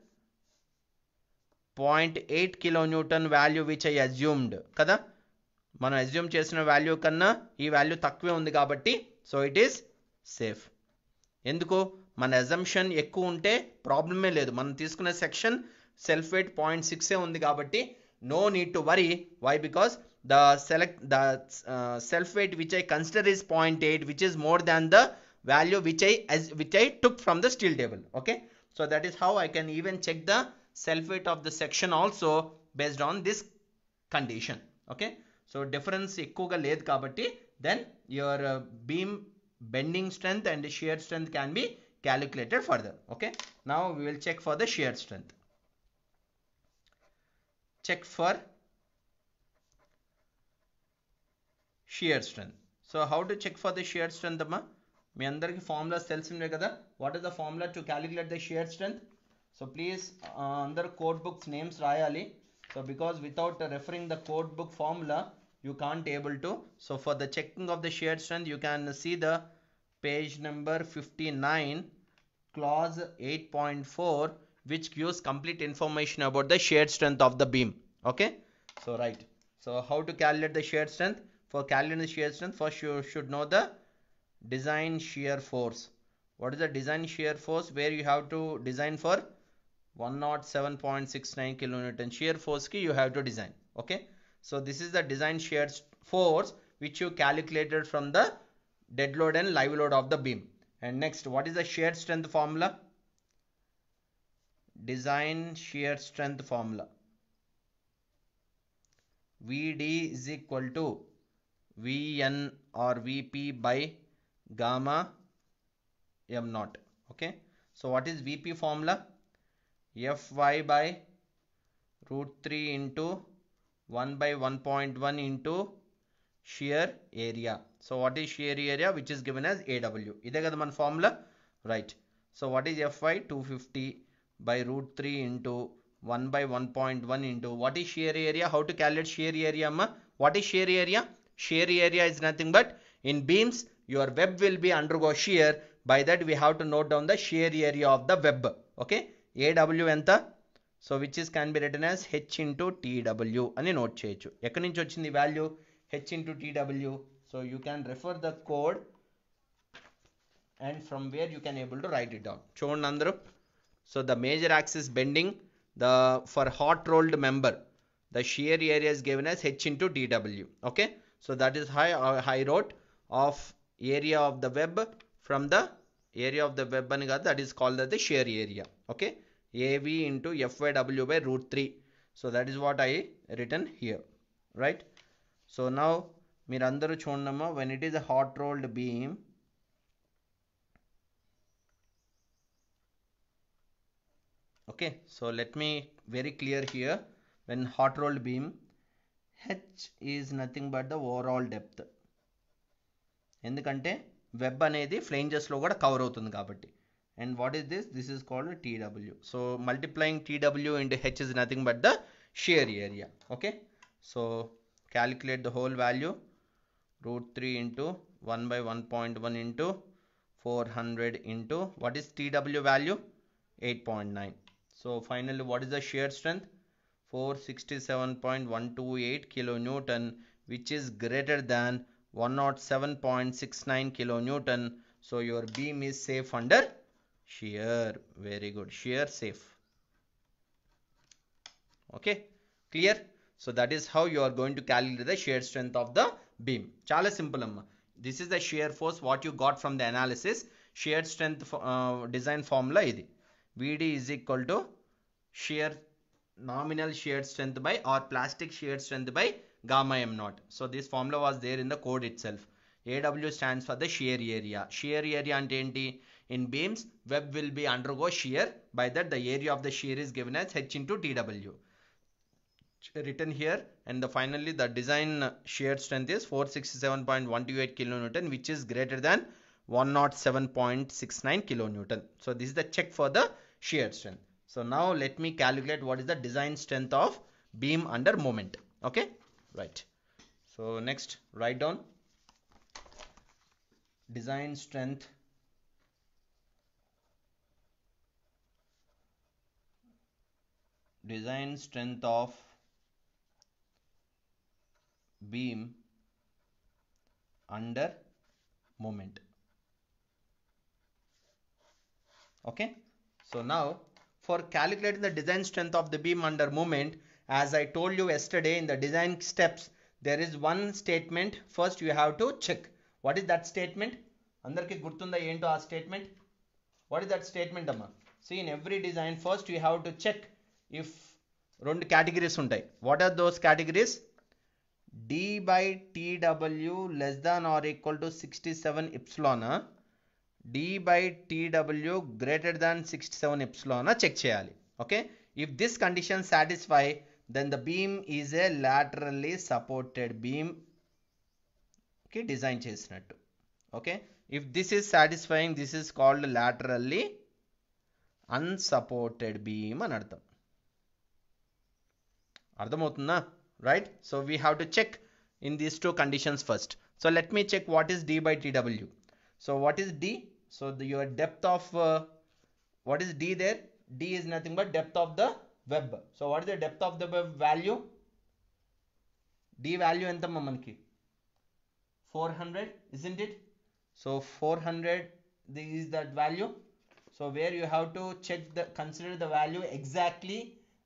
point eight kilo newton value which I assumed కదా మనం assume చేసిన value కన్నా ఈ value తక్కువే ఉంది కాబట్టి so it is safe ఎందుకు మన అజంప్షన్ ఎక్కువ ఉంటే ప్రాబ్లమే లేదు మనం తీసుకున్న సెక్షన్ సెల్ఫ్ వెయిట్ పాయింట్ సిక్సే ఉంది కాబట్టి no need to worry why because the select the self weight which I consider is point eight which is more than the value which I which I took from the steel table okay so that is how I can even check the self weight of the section also based on this condition okay so difference ekkuga led kabatti then your uh, beam bending strength and shear strength can be calculated further okay now we will check for the shear strength check for shear strength so how to check for the shear strength amma mi andarki formula tells kada what is the formula to calculate the shear strength so please uh, under code books names Rayali. So because without referring the code book formula, you can't able to. So for the checking of the shear strength, you can see the page number 59 clause 8.4 which gives complete information about the shear strength of the beam. Okay. So right. So how to calculate the shear strength? For calculating the shear strength, first you should know the design shear force. What is the design shear force? Where you have to design for 107.69 kilonewton shear force ki you have to design okay so this is the design shear force which you calculated from the dead load and live load of the beam and next what is the shear strength formula design shear strength formula VD is equal to Vn or Vp by gamma m naught okay so what is Vp formula fy by root 3 into 1 by 1.1 into shear area. So what is shear area which is given as aw. This is formula. Right. So what is fy 250 by root 3 into 1 by 1.1 into what is shear area? How to calculate shear area? Ma? What is shear area? Shear area is nothing but in beams your web will be undergo shear. By that we have to note down the shear area of the web. Okay aw ఎంత so which is can be written as h into tw అని note చేయొచ్చు ఎక్కడి నుంచి వచ్చింది value h into tw so you can refer the code and from where you can able to write it down చూడండి అందరూ so the major axis bending the for hot rolled member the shear area is given as h into d w. okay so that is high uh, high rot of area of the web from the area of the web that is called as the shear area okay AV into W by root three so that is what I return here, right so now మీరందరూ చూడమ్మా when it is a hot rolled beam okay so let me very clear here when hot rolled beam H is nothing but the overall depth ఎందుకంటే web అనేది ఫ్లేంజర్స్లో కూడా cover అవుతుంది కాబట్టి and what is this this is called a tw so multiplying tw into h is nothing but the shear area okay so calculate the whole value root 3 into 1 by 1.1 into 400 into what is tw value 8.9 so finally what is the shear strength 467.128 kilonewton which is greater than 107.69 kilonewton so your beam is safe under shear very good shear safe okay clear so that is how you are going to calculate the shear strength of the beam chala simple amma this is the shear force what you got from the analysis shear strength uh, design formula idi vd is equal to shear nominal shear strength by or plastic shear strength by gamma m naught so this formula was there in the code itself aw stands for the shear area shear area అంటే ఏంటి in beams, web will be undergo shear. By that, the area of the shear is given as H into TW. Written here, and the, finally, the design shear strength is 467.128 kN, which is greater than 107.69 kN. So this is the check for the shear strength. So now let me calculate what is the design strength of beam under moment. Okay, right. So next, write down design strength design strength of beam under moment okay so now for calculating the design strength of the beam under moment as I told you yesterday in the design steps there is one statement first you have to check what is that statement అందరికీ గుర్తుందా end to statement statement. What is that statement? Daman. See in every design, first you have to check. If రెండు categories ఉంటాయి what are those categories D by TW less than or equal to sixty seven ఇప్స్లోనా D by TW greater than sixty seven ఇప్స్లోనా check చేయాలి okay if this condition satisfy then the beam is a laterally supported బీమ్కి design చేసినట్టు okay if this is satisfying this is called laterally unsupported beam అని అర్థం right? So we have to check in these two conditions first. So let me check what is d by TW So what is d? So your depth of uh, what is d there d is nothing but depth of the web so what is the depth of the web value d value ఎంత మనకి 400 isn't it so 400 this is that value so where you have to check the consider the value exactly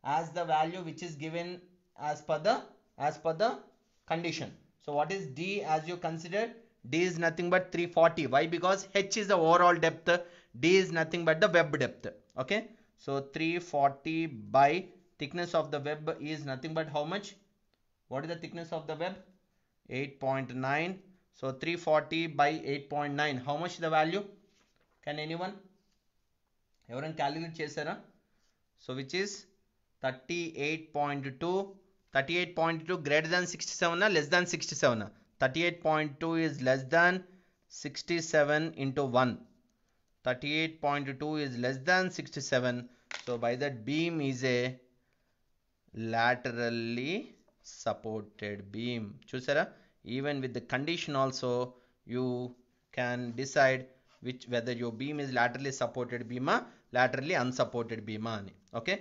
as the value which is given as per the as per the condition so what is d as you consider d is nothing but 340 why because h is the overall depth d is nothing but the web depth okay so 340 by thickness of the web is nothing but how much what is the thickness of the web 8.9 so 340 by 8.9 how much the value can anyone calculate calculate చేశారా So which is 38.2 38.2 greater than 67 less than 67 38.2 is less than 67 into 1 38.2 is less than 67 so by that beam is a laterally supported beam chusara even with the condition also you can decide which whether your beam is laterally supported beam or laterally unsupported beam okay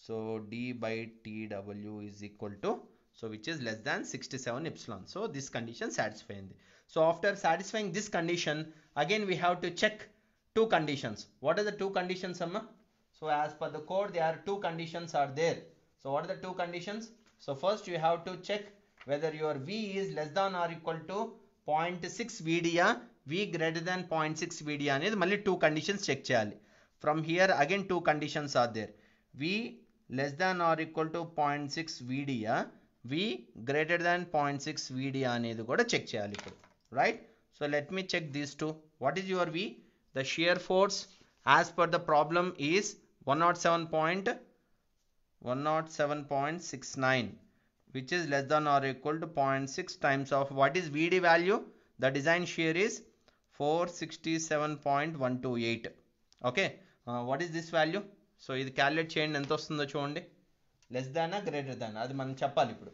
so d by tw is equal to so which is less than 67 epsilon. So this condition satisfying. So after satisfying this condition again we have to check two conditions. What are the two conditions Amma? So as per the code there are two conditions are there. So what are the two conditions? So first you have to check whether your V is less than or equal to 0.6 VDA, V greater than 0.6 VDA అనేది only two conditions check From here again two conditions are there. V less than or equal to 0.6 VD V greater than 0.6 VD check right so let me check these two what is your V the shear force as per the problem is 107.107.69 which is less than or equal to 0.6 times of what is VD value the design shear is 467.128 okay uh, what is this value so ఇది calculate చేయండి ఎంత వస్తుందో చూడండి less దానా greater than అది మనం చెప్పాలి ఇప్పుడు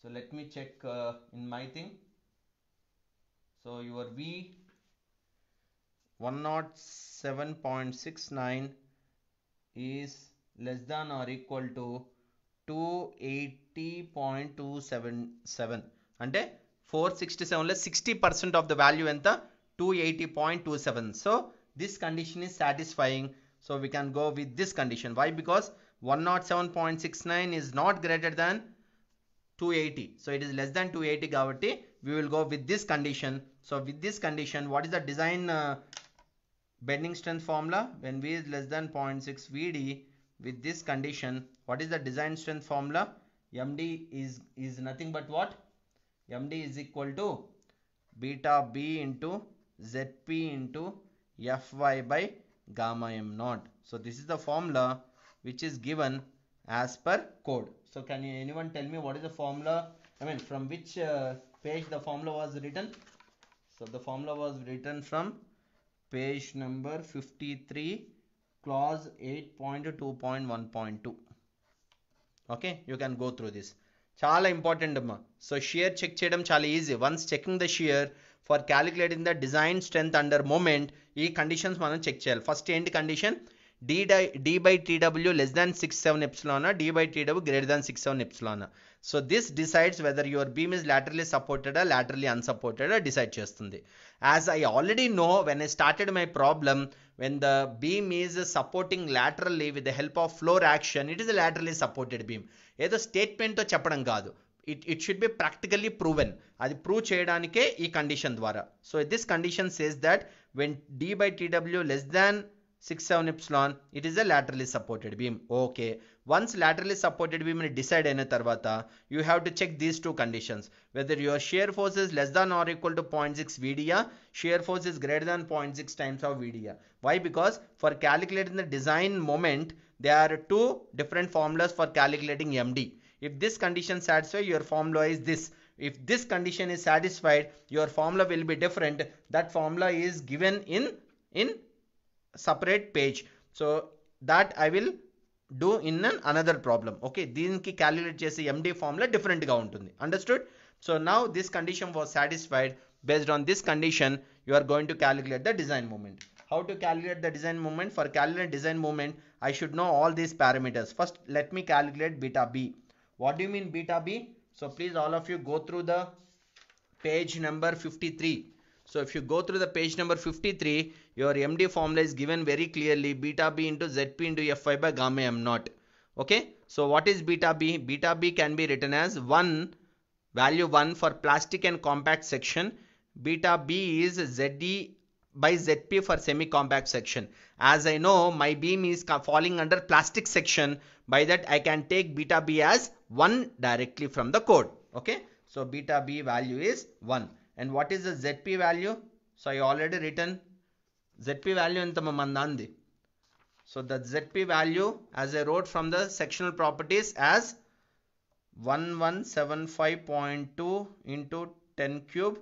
so let me check in my thing so your V one not seven point six nine is less than or equal to two eighty point two seven seven అంటే four sixty సెవెన్లో sixty percent of the value ఎంత two eighty point two seven so this condition is satisfying So we can go with this condition. Why? Because 107.69 is not greater than 280. So it is less than 280 gravity. We will go with this condition. So with this condition, what is the design uh, bending strength formula? When V is less than 0.6 VD, with this condition, what is the design strength formula? MD is, is nothing but what? MD is equal to beta B into ZP into Fy by gamma m naught. So this is the formula which is given as per code. So can you, anyone tell me what is the formula? I mean from which uh, page the formula was written? So the formula was written from page number 53 clause 8.2.1.2. Okay, you can go through this. Chala important అమ్మా so shear check చేయడం చాలా easy once checking the for calculating the design strength under moment ఈ conditions మనం check చేయాలి first ఏంటి condition D die D by TW less than six seven ఎప్సిలానా D by TW greater than six seven ఎప్సిలానా so this decides whether your beam is laterally సపోర్టెడా unsupported అన్సపోర్టెడా decide చేస్తుంది as I already know when I started my problem when the beam is supporting laterally with the help of floor action it is laterally supported beam ఏదో స్టేట్మెంట్తో చెప్పడం కాదు it it should be practically proven అది prove చేయడానికే ఈ condition ద్వారా so this condition says that when D by TW less than six seven epsilon it is a laterally supported beam okay once laterally supported బీమ్ని decide అయిన తర్వాత you have to check these two conditions whether your shear force is less than or equal to point six వీడియా shear force is greater than point six times of వీడియా why because for calculating the design moment they are two different formulas for calculating MD if this condition satisfies, your formula is this. If this condition is satisfied, your formula will be different. That formula is given in, in separate page. So that I will do do another problem. Okay, problem okay దీనికి calculate MD formula different డిఫరెంట్గా Understood? So now this condition was satisfied. Based on this condition, you are going to calculate the design moment. how to calculate the design moment for calculate design moment i should know all these parameters first let me calculate beta b what do you mean beta B? So please all of you go through the page number 53. So if you go through the page number 53, your MD formula is given very clearly beta B into ZP into FY by gamma M naught. Okay. So what is beta B? Beta B can be written as 1 value 1 for plastic and compact section. Beta B is ZD by ZP for semi-compact section. As I know, my beam is falling under plastic section. By that, I can take beta B as 1 directly from the code. Okay. So beta b value is 1. And what is the zp value? So I already written zp value in the So the zp value as I wrote from the sectional properties as 1175.2 into 10 cube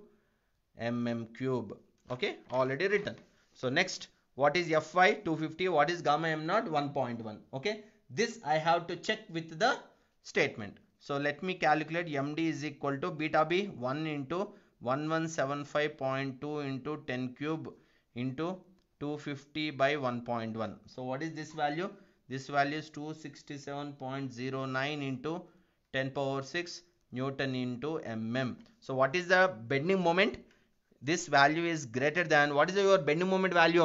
mm cube. Okay. Already written. So next what is fy 250 what is gamma m not 1.1 okay this i have to check with the statement. So let me calculate MD is equal to beta B 1 into 1175.2 into 10 cube into 250 by 1.1. So what is this value? This value is 267.09 into 10 power 6 Newton into mm. So what is the bending moment? This value is greater than what is your bending moment value?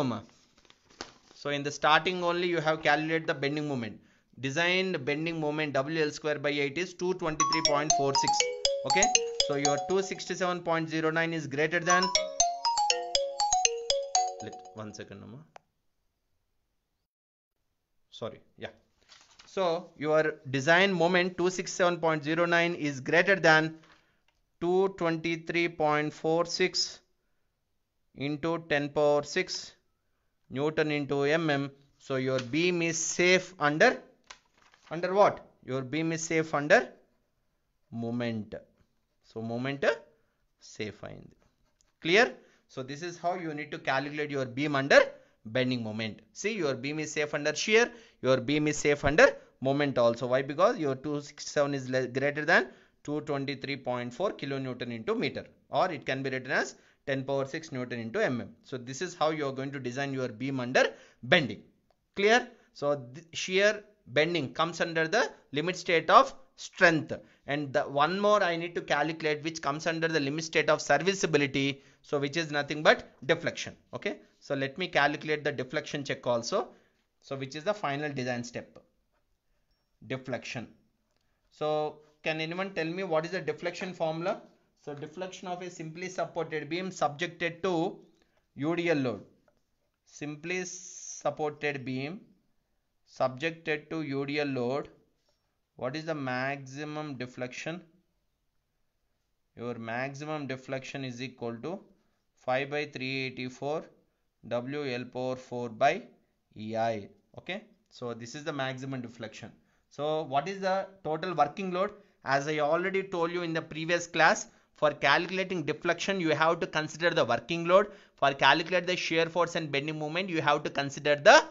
So in the starting only you have calculated the bending moment designed bending moment WL square by 8 is 223.46 okay so your 267.09 is greater than Let, one second Amma. sorry yeah so your design moment 267.09 is greater than 223.46 into 10 power 6 Newton into mm so your beam is safe under under what your beam is safe under moment so moment safe ayindi clear so this is how you need to calculate your beam under bending moment see your beam is safe under shear your beam is safe under moment also why because your 267 is greater than 223.4 kilonewton into meter or it can be written as 10 power 6 newton into mm so this is how you are going to design your beam under bending clear so shear bending comes under the limit state of strength and the one more I need to calculate which comes under the limit state of serviceability so which is nothing but deflection okay so let me calculate the deflection check also so which is the final design step deflection so can anyone tell me what is the deflection formula so deflection of a simply supported beam subjected to UDL load simply supported beam subjected to UDL load what is the maximum deflection your maximum deflection is equal to 5 by 384 WL power 4 by EI okay so this is the maximum deflection so what is the total working load as I already told you in the previous class for calculating deflection you have to consider the working load for calculate the shear force and bending moment you have to consider the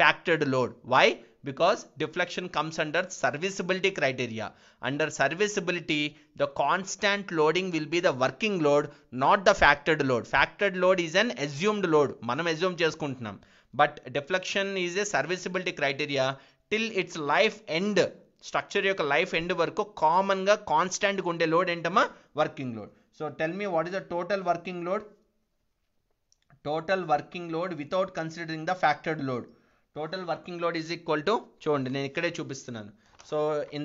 factored load why because deflection comes under serviceability criteria under serviceability the constant loading will be the working load not the factored load factored load is an assumed load మనం assume చేసుకుంటున్నాం but deflection is a serviceability criteria till its life end structure యొక్క life end వరకు కామన్గా కాన్స్టాంట్గా ఉండే load ఏంటమ్మా working load so tell me what is the total working load total working load without considering the factored load Total working load is equal to. So in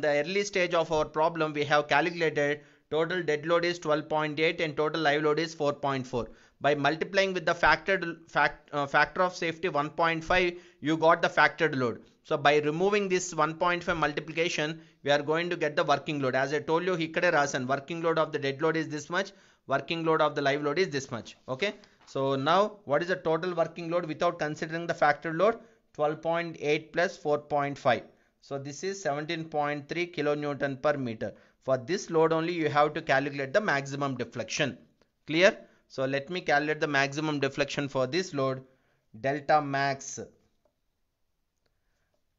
the early stage of our problem, we have calculated total dead load is 12.8 and total live load is 4.4 by multiplying with the factored fact, uh, factor of safety 1.5 you got the factored load so by removing this 1.5 multiplication we are going to get the working load as i told you ikkade rasan working load of the dead load is this much working load of the live load is this much okay so now what is the total working load without considering the factored load 12.8 plus 4.5. So this is 17.3 kilonewton per meter. For this load only you have to calculate the maximum deflection. Clear? So let me calculate the maximum deflection for this load. Delta max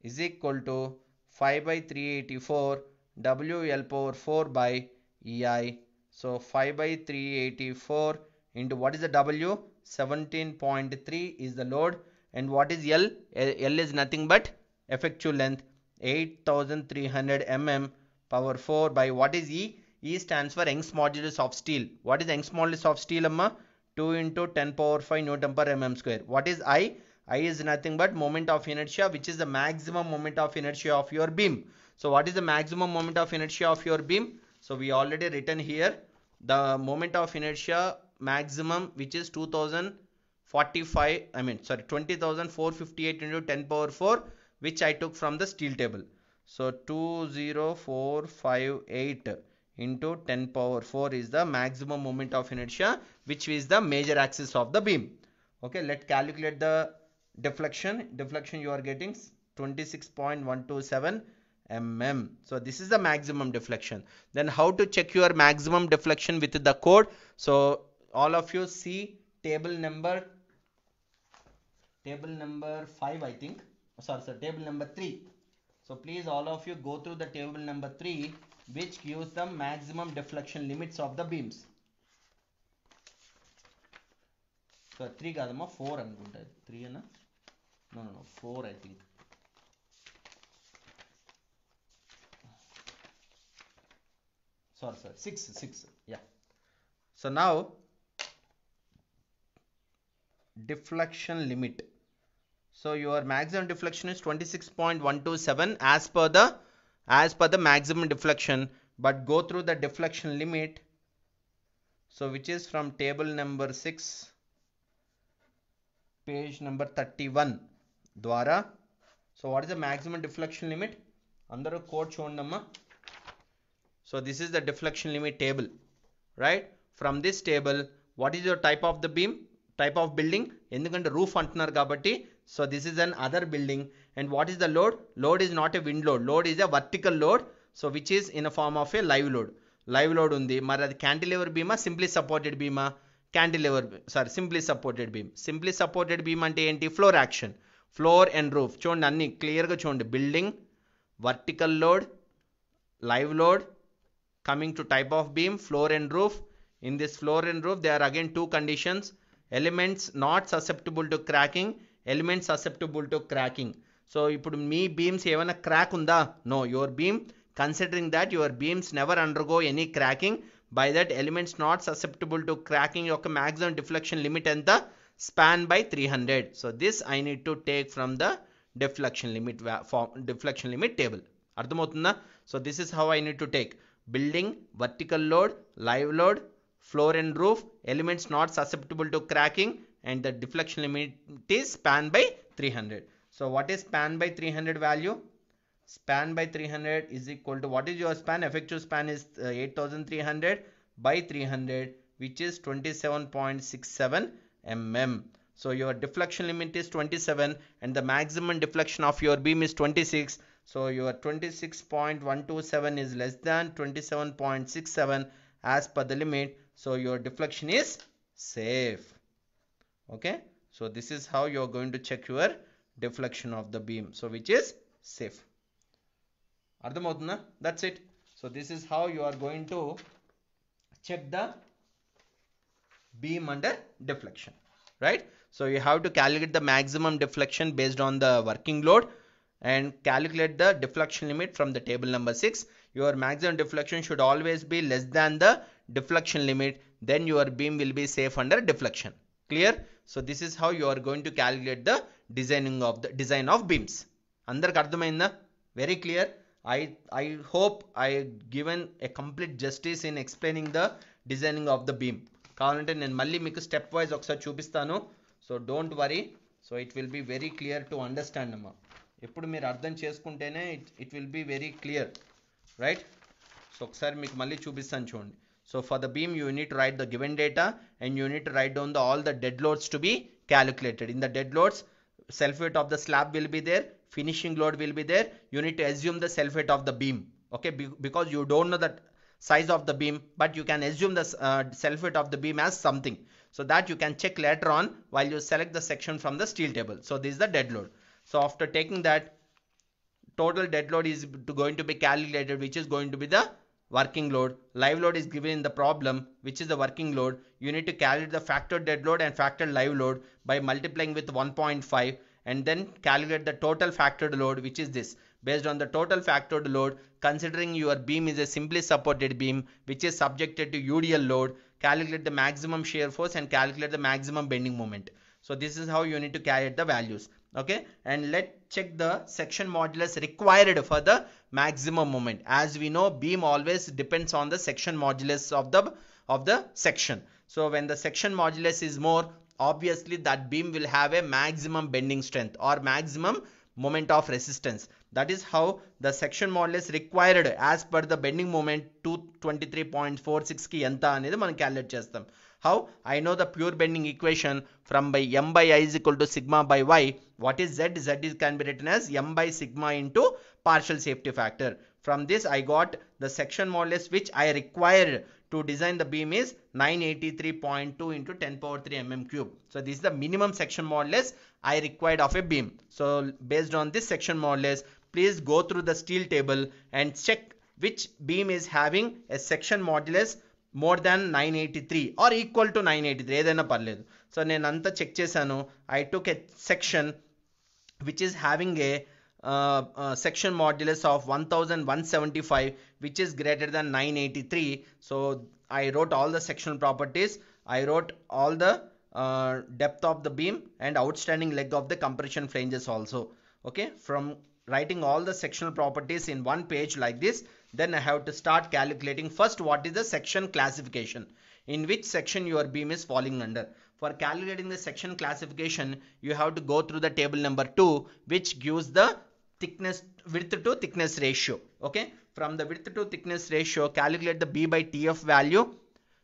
is equal to 5 by 384 WL power 4 by EI. So 5 by 384 into what is the W? 17.3 is the load and what is L? L is nothing but effective length 8300 mm power 4 by what is E? E stands for Young's modulus of steel. What is Young's modulus of steel amma? 2 into 10 power 5 Newton per mm square. What is I? I is nothing but moment of inertia which is the maximum moment of inertia of your beam. So what is the maximum moment of inertia of your beam? So we already written here the moment of inertia maximum which is 2000 45 I mean sorry 20,458 into 10 power 4 which I took from the steel table. So 20458 into 10 power 4 is the maximum moment of inertia which is the major axis of the beam. Okay let's calculate the deflection. Deflection you are getting 26.127 mm. So this is the maximum deflection. Then how to check your maximum deflection with the code. So all of you see table number table number 5 I think oh, sorry sir table number 3 so please all of you go through the table number 3 which gives the maximum deflection limits of the beams so 3 కాదమ్మా 4 అనుకుంటా 3 అనా no no no 4 I think sorry sir 6 6 yeah so now deflection limit so your maximum deflection is 26.127 as per the as per the maximum deflection but go through the deflection limit so which is from table number 6 page number 31 Dwara. So what is the maximum deflection limit? అందరూ code చూడండమ్మా so this is the deflection limit table right from this table what is your type of the beam type of building ఎందుకంటే roof అంటున్నారు కాబట్టి So this is an other building. And what is the load? Load is not a wind load. Load is a vertical load. So which is in a form of a live load. Live load ఉంది మరి అది cantilever బీమా simply supported బీమా cantilever sorry simply supported beam simply supported beam అంటే ఏంటి floor action floor and roof చూడండి అన్ని క్లియర్గా చూడండి building vertical load live load coming to type of beam floor and roof in this floor and roof they are again two conditions elements not susceptible to cracking elements susceptible to cracking so ఇప్పుడు మీ beams ఏమైనా crack ఉందా no your beam considering that your beams never undergo any cracking by that elements not susceptible to cracking యొక్క maximum deflection limit ఎంత span by three hundred so this I need to take from the deflection limit form deflection limit table అర్థమవుతుందా so this is how I need to take building vertical load live load floor and roof elements not susceptible to cracking and the deflection limit is span by 300. So what is span by 300 value? Span by 300 is equal to what is your span? Effective span is uh, 8300 by 300 which is 27.67 mm. So your deflection limit is 27 and the maximum deflection of your beam is 26. So your 26.127 is less than 27.67 as per the limit. So your deflection is safe okay so this is how you're going to check your deflection of the beam so which is safe Ardhamadna, that's it so this is how you are going to check the beam under deflection right so you have to calculate the maximum deflection based on the working load and calculate the deflection limit from the table number 6 your maximum deflection should always be less than the deflection limit then your beam will be safe under deflection clear so this is how you are going to calculate the designing of the design of beams అందరికి అర్థమైందా very clear I I hope I given a complete justice in explaining the designing of the beam కావాలంటే నేను మళ్ళీ మీకు step wise ఒకసారి చూపిస్తాను so don't worry so it will be very clear to understand అమ్మా ఎప్పుడు మీరు అర్థం చేసుకుంటేనే it it will be very clear right so ఒకసారి మీకు మళ్ళీ చూపిస్తాను చూడండి So for the beam, you need to write the given data and you need to write down the, all the dead loads to be calculated. In the dead loads, self weight of the slab will be there, finishing load will be there. You need to assume the self weight of the beam. Okay, be because you don't know the size of the beam, but you can assume the uh, self weight of the beam as something. So that you can check later on while you select the section from the steel table. So this is the dead load. So after taking that, total dead load is going to be calculated, which is going to be the working load. Live load is given in the problem, which is the working load. You need to calculate the factored dead load and factored live load by multiplying with 1.5 and then calculate the total factored load, which is this. Based on the total factored load, considering your beam is a simply supported beam, which is subjected to UDL load, calculate the maximum shear force and calculate the maximum bending moment. So this is how you need to calculate the values. Okay, and let check the section modulus required for the maximum moment. As we know, beam always depends on the section modulus of the of the section. So when the section modulus is more, obviously that beam will have a maximum bending strength or maximum moment of resistance. That is how the section modulus required as per the bending moment 223.46 కి ఎంత అనేది మనం calculate చేస్తాం how? I know the pure bending equation from by m by i is equal to sigma by y. What is z? z is, can be written as m by sigma into partial safety factor. From this I got the section modulus which I require to design the beam is 983.2 into 10 power 3 mm cube. So this is the minimum section modulus I required of a beam. So based on this section modulus, please go through the steel table and check which beam is having a section modulus more than nine eighty three or equal to nine eighty three ఏదైనా పర్లేదు so నేను అంతా check చేశాను I took a section which is having a section modulus of one thousand one seventy five which is greater than nine eighty three so I wrote all the section properties I wrote all the depth of the beam and outstanding leg of the compression flanges also okay from writing all the sectional properties in one page like this then I have to start calculating first what is the section classification in which section your beam is falling under. For calculating the section classification you have to go through the table number 2 which gives the thickness width to thickness ratio. Okay. From the width to thickness ratio calculate the B by TF value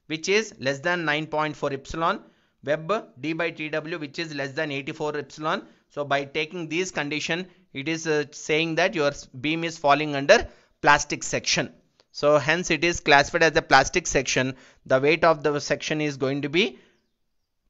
which is less than 9.4 epsilon web d by tw which is less than 84 epsilon so by taking these condition it is uh, saying that your beam is falling under plastic section. So hence it is classified as a plastic section. The weight of the section is going to be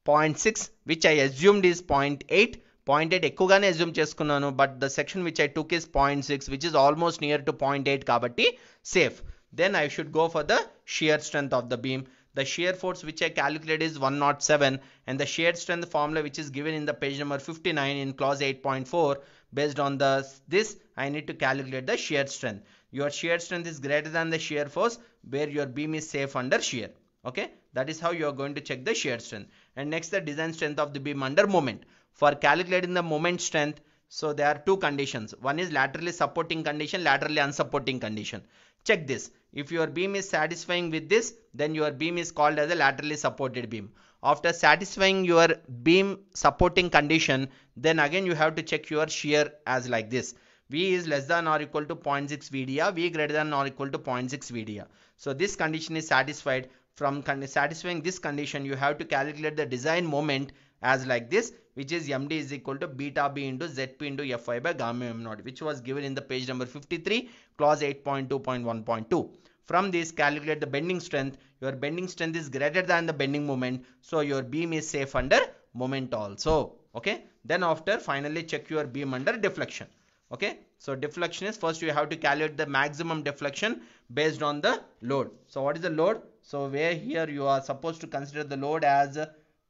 0.6 which I assumed is 0.8. Pointed ekkuga ne assume cheskunanu but the section which i took is 0.6 which is almost near to 0.8 kabatti safe then i should go for the shear strength of the beam the shear force which i calculated is 107 and the shear strength formula which is given in the page number 59 in clause 8.4. Based on the, this, I need to calculate the shear strength. Your shear strength is greater than the shear force where your beam is safe under shear. Okay, that is how you are going to check the shear strength. And next, the design strength of the beam under moment. For calculating the moment strength, so there are two conditions. One is laterally supporting condition, laterally unsupporting condition. Check this. If your beam is satisfying with this, then your beam is called as a laterally supported beam after satisfying your beam supporting condition then again you have to check your shear as like this V is less than or equal to 0.6 VDA, V greater than or equal to 0.6 VDA. So this condition is satisfied. From satisfying this condition, you have to calculate the design moment as like this, which is MD is equal to beta B into ZP into Fi by gamma M naught, which was given in the page number 53, clause 8.2.1.2. From this calculate the bending strength. Your bending strength is greater than the bending moment. So your beam is safe under moment also. Okay. Then after finally check your beam under deflection. Okay. So deflection is first you have to calculate the maximum deflection based on the load. So what is the load? So where here you are supposed to consider the load as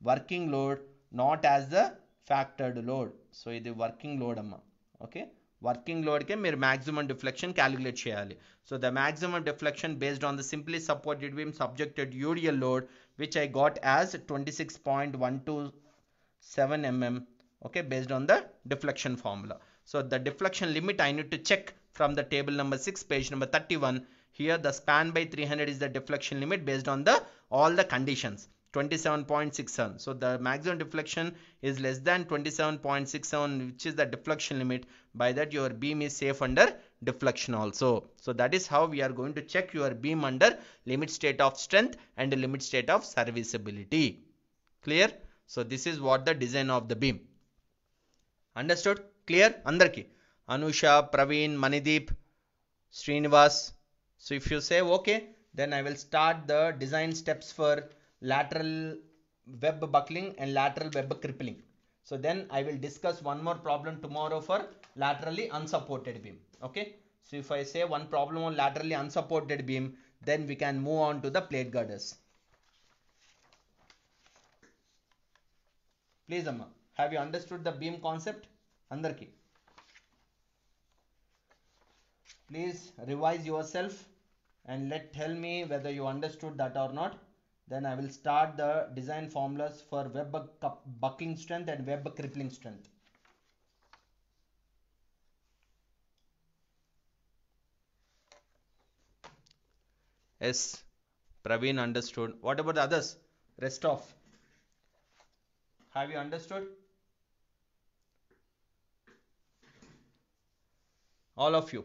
working load not as the factored load. So the working load అమ్మ. Okay. Working load లోడ్కే మయకసమం maximum deflection calculate సద calculate So the maximum deflection based on the simply supported beam subjected I got as twenty six point one two okay based on the deflection formula so the deflection limit i need to check from the table number 6 page number 31 here the span by 300 is the deflection limit based on the all the conditions 27.67 so the maximum deflection is less than 27.67 which is the deflection limit by that your beam is safe under deflection also so that is how we are going to check your beam under limit state of strength and limit state of serviceability clear so this is what the design of the beam clear clear అందరికీ Anusha, Praveen, Manideep, Srinivas. So if you say okay, then I will start the design steps for lateral web buckling and lateral web crippling. So then I will discuss one more problem tomorrow for laterally unsupported beam. Okay. So if I say one problem on laterally unsupported beam, then we can move on to the plate girders. Please Amma, have you understood the beam concept? Andarki. Please revise yourself and let tell me whether you understood that or not. Then I will start the design formulas for web buckling strength and web crippling strength. Yes, Praveen understood. What about the others? Rest of. Have you understood? All of you.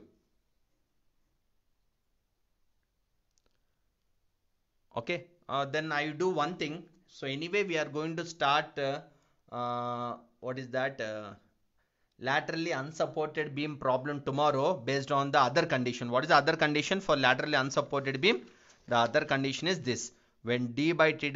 Okay. Uh, then I do one thing. So anyway, we are going to start uh, uh what is that uh, laterally unsupported beam problem tomorrow based on the other condition. What is the other condition for laterally unsupported beam? The other condition is this. When d by tw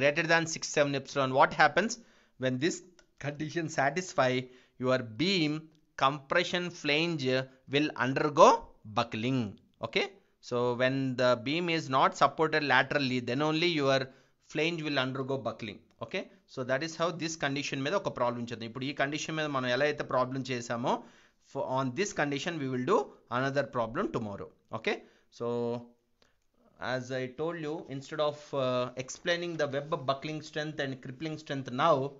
greater than 67 epsilon, what happens? When this condition satisfy, your beam compression flange will undergo buckling. Okay. So when the beam is not supported laterally, then only your flange will undergo buckling. Okay. So that is how this condition may have a problem. put this condition may have a problem. So on this condition, we will do another problem tomorrow. Okay. So as I told you, instead of uh, explaining the web buckling strength and crippling strength now,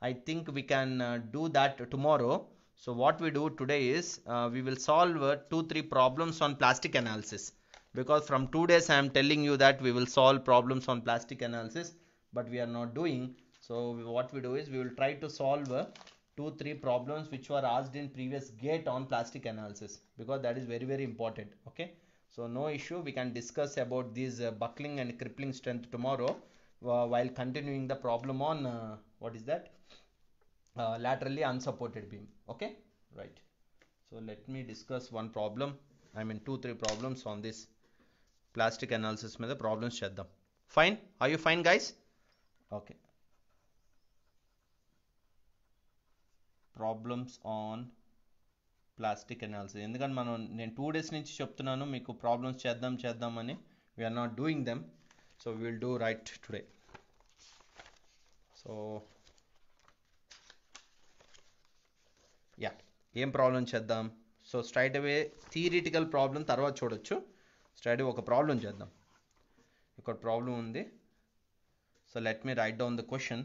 I think we can uh, do that tomorrow. So what we do today is uh, we will solve two, three problems on plastic analysis because from two days I am telling you that we will solve problems on plastic analysis but we are not doing so what we do is we will try to solve uh, two three problems which were asked in previous gate on plastic analysis because that is very very important okay so no issue we can discuss about these uh, buckling and crippling strength tomorrow uh, while continuing the problem on uh, what is that uh, laterally unsupported beam okay right so let me discuss one problem i mean two three problems on this plastic analysis మీద problems చేద్దాం fine are you fine guys okay problems on plastic analysis ఎందుకంటే మనం నేను two days నుంచి చెప్తున్నాను మీకు problems చేద్దాం చేద్దామని we're not doing them so will do right today so yeah ఏం ప్రాబ్లం చేద్దాం so straight away theoretical problem తర్వాత చూడొచ్చు స్టడీ ఒక ప్రాబ్లం చేద్దాం ఇక్కడ ప్రాబ్లం ఉంది so let me write down the question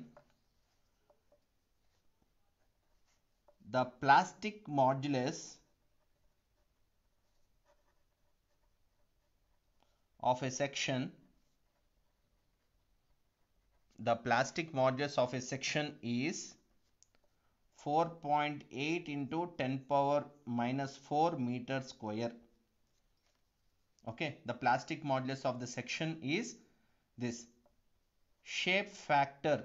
the plastic modulus of a section the plastic modulus of a section is 4.8 into 10 power minus 4 meter square okay the plastic modulus of the section is this shape factor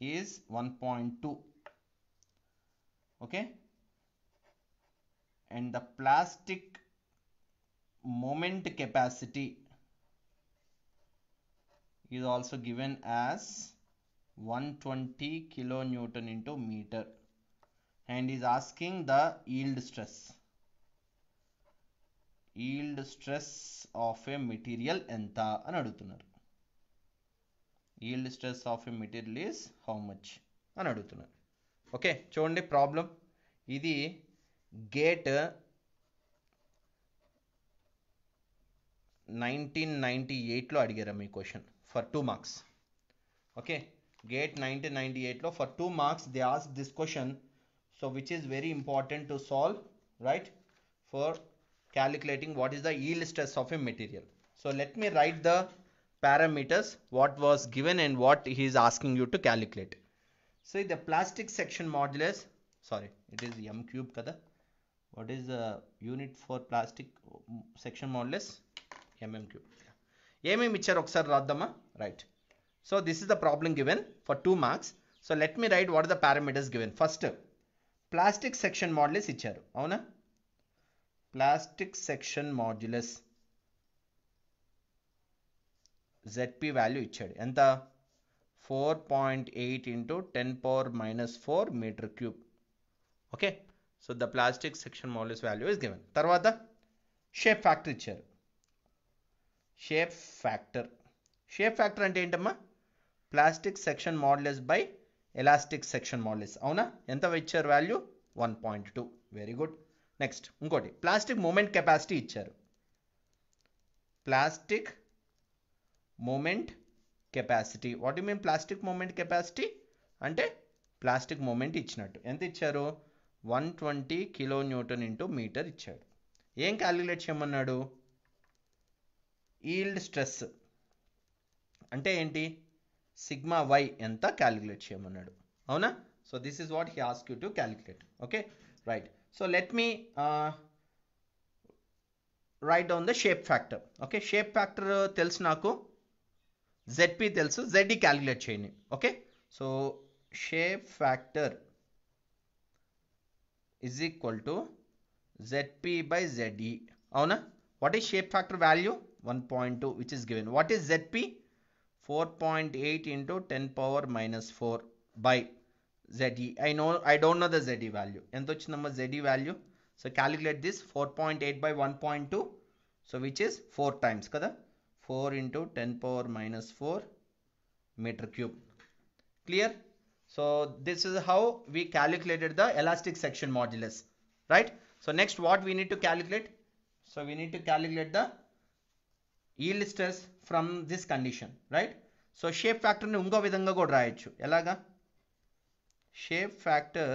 is 1.2 okay and the plastic moment capacity is also given as 120 kilonewton into meter and is asking the yield stress yield stress of a material ఎంత అని అడుగుతున్నారు yield stress of a material is how much అని అడుగుతున్నారు okay చూడండి problem ఇది gate nineteen ninety ఎయిట్లో అడిగారా మీ question for two marks okay GATE nineteen ninety ఎయిట్లో for two marks they ask this question so which is very important to solve right for calculating what is the yield stress of a material. So let me write the parameters what was given and what he is asking you to calculate. So the plastic section modulus sorry it is m cube kada. What is the unit for plastic section modulus? mm cube. ఏమేమి ఇచ్చారు ఒకసారి రాద్దామా right so this is the problem given for two marks so let me write what the parameters given first plastic section modulus ఇచ్చారు అవునా plastic section modulus ZP value ఇచ్చాడు ఎంత four point eight into ten power minus four meter cube okay so the plastic section modulus value is given తర్వాత shape factor ఇచ్చారు shape factor shape factor అంటే ఏంటమ్మా plastic section modulus by elastic section modulus అవునా ఎంత ఇచ్చారు value one point two very good next ఇంకోటి plastic moment capacity ఇచ్చారు plastic moment capacity what you mean plastic moment capacity అంటే plastic moment ఇచ్చినట్టు ఎంత ఇచ్చారు one twenty kilo newton into meter ఇచ్చాడు ఏం క్యాలిక్యులేట్ చేయమన్నాడు ఈల్డ్ స్ట్రెస్ అంటే ఏంటి సిగ్మా వై ఎంత క్యాలిక్యులేట్ చేయమన్నాడు అవునా so this is what he ask you to calculate okay right So let me uh, write down the shape factor. Okay, shape factor uh, tells naku ZP tells ZD calculate chain. Okay, so shape factor is equal to ZP by ZD. Avuna? What is shape factor value? 1.2 which is given. What is ZP? 4.8 into 10 power minus 4 by ZE. I know I don't know the ZE value. ఎంత number ZE value? So calculate this 4.8 by 1.2. So which is 4 times kada 4 into 10 power minus 4 meter cube. Clear? So this is how we calculated the elastic section modulus, right? So next what we need to calculate? So we need to calculate the yield stress from this condition, right? So shape factor ne ఇంకో విధంగా కూడా రాయొచ్చు ఎలాగా shape factor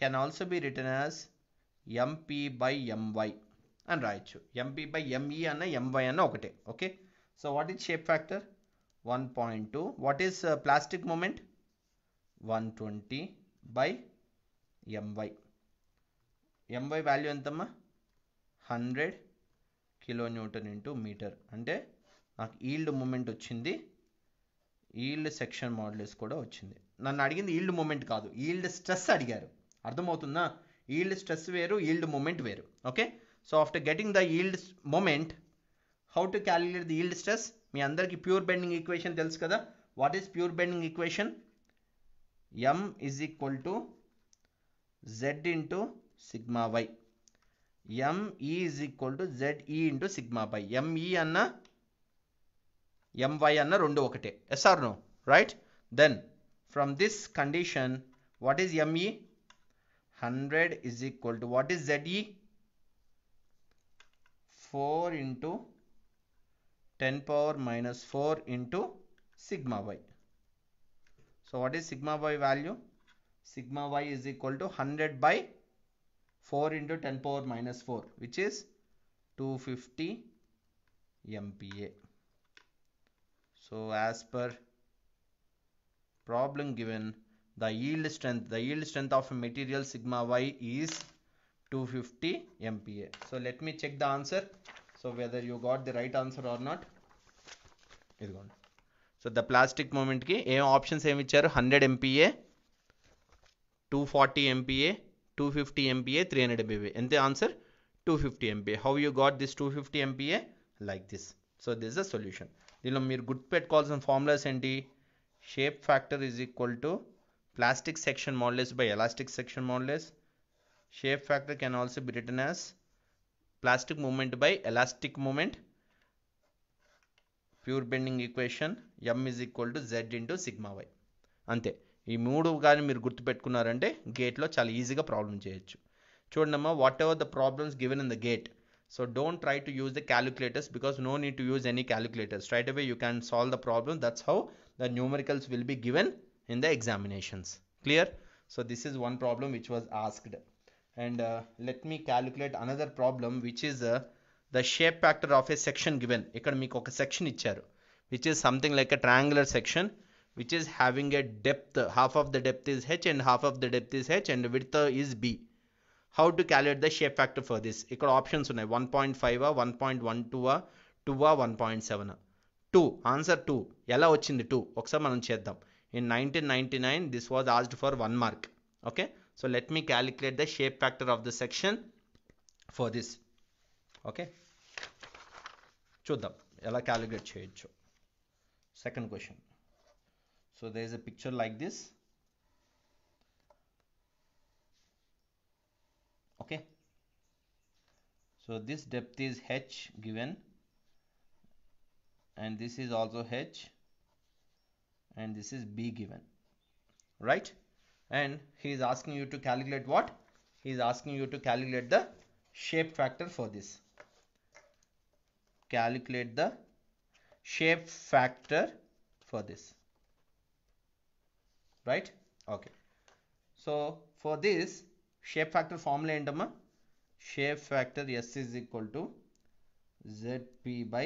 can also be written as MP by MY అని రాయొచ్చు MP by ME అన్న MY అన్న ఒకటే okay so what is shape factor one point two what is plastic moment one twenty by MY MY value ఎంతమ్మా hundred kilo newton into metre అంటే నాకు yield moment వచ్చింది yield section modulus కూడా వచ్చింది నన్ను అడిగింది ఈల్డ్ మూమెంట్ కాదు yield stress అడిగారు అర్థమవుతుందా ఈల్డ్ స్ట్రెస్ వేరు ఈల్డ్ మూమెంట్ వేరు okay so after getting the yield moment how to calculate the yield stress మీ అందరికీ ప్యూర్ బెండింగ్ ఈక్వేషన్ తెలుసు కదా what is pure bending equation M is equal to Z into sigma Y ME is equal to E into sigma M ME అన్న MY అన్న రెండు ఒకటే SR no right then From this condition, what is ME? 100 is equal to what is ZE? 4 into 10 power minus 4 into sigma y. So what is sigma y value? Sigma y is equal to 100 by 4 into 10 power minus 4 which is 250 MPa. So as per problem given the yield strength the yield strength of a material sigma y is 250 MPa. So let me check the answer. So whether you got the right answer or not. is gone. So the plastic moment ki A options which are 100 MPa, 240 MPa, 250 MPa, 300 MPa. And the answer 250 MPa. How you got this 250 MPa? Like this. So this is the solution. You know, good pet calls on formulas and D. Shape factor is equal to plastic section modulus by elastic section modulus. Shape factor can also be written as plastic moment by elastic pure bending equation M is equal to Z into sigma Y అంతే ఈ మూడు కానీ మీరు గుర్తుపెట్టుకున్నారంటే గేట్లో చాలా ఈజీగా problem చేయొచ్చు చూడండమ్మా whatever the problems given in the GATE so don't try to use the calculators because no need to use any calculators right away you can solve the problem that's how the numericals will be given in the examinations clear so this is one problem which was asked and uh, let me calculate another problem which is uh, the shape factor of a section given economic section ఒక which is something like a triangular section which is having a depth half of the depth is h and half of the depth is h and width is b how to calculate the shape factor for this ఇక్కడ options ఉన్నాయి 1.5 ఆ 1.12 a, 2 a, 1.7 two answer two ఎలా వచ్చింది two ఒకసారి మనం చేద్దాం in nineteen ninety nine this was asked for one mark okay so let me calculate the shape factor of the section for this okay చూద్దాం ఎలా calculate చేయొచ్చు second question so they is a picture like this okay so this depth is h given and this is also h and this is b given right and he is asking you to calculate what he is asking you to calculate the shape factor for this calculate the shape factor for this right okay so for this shape factor formula endama shape factor s is equal to zp by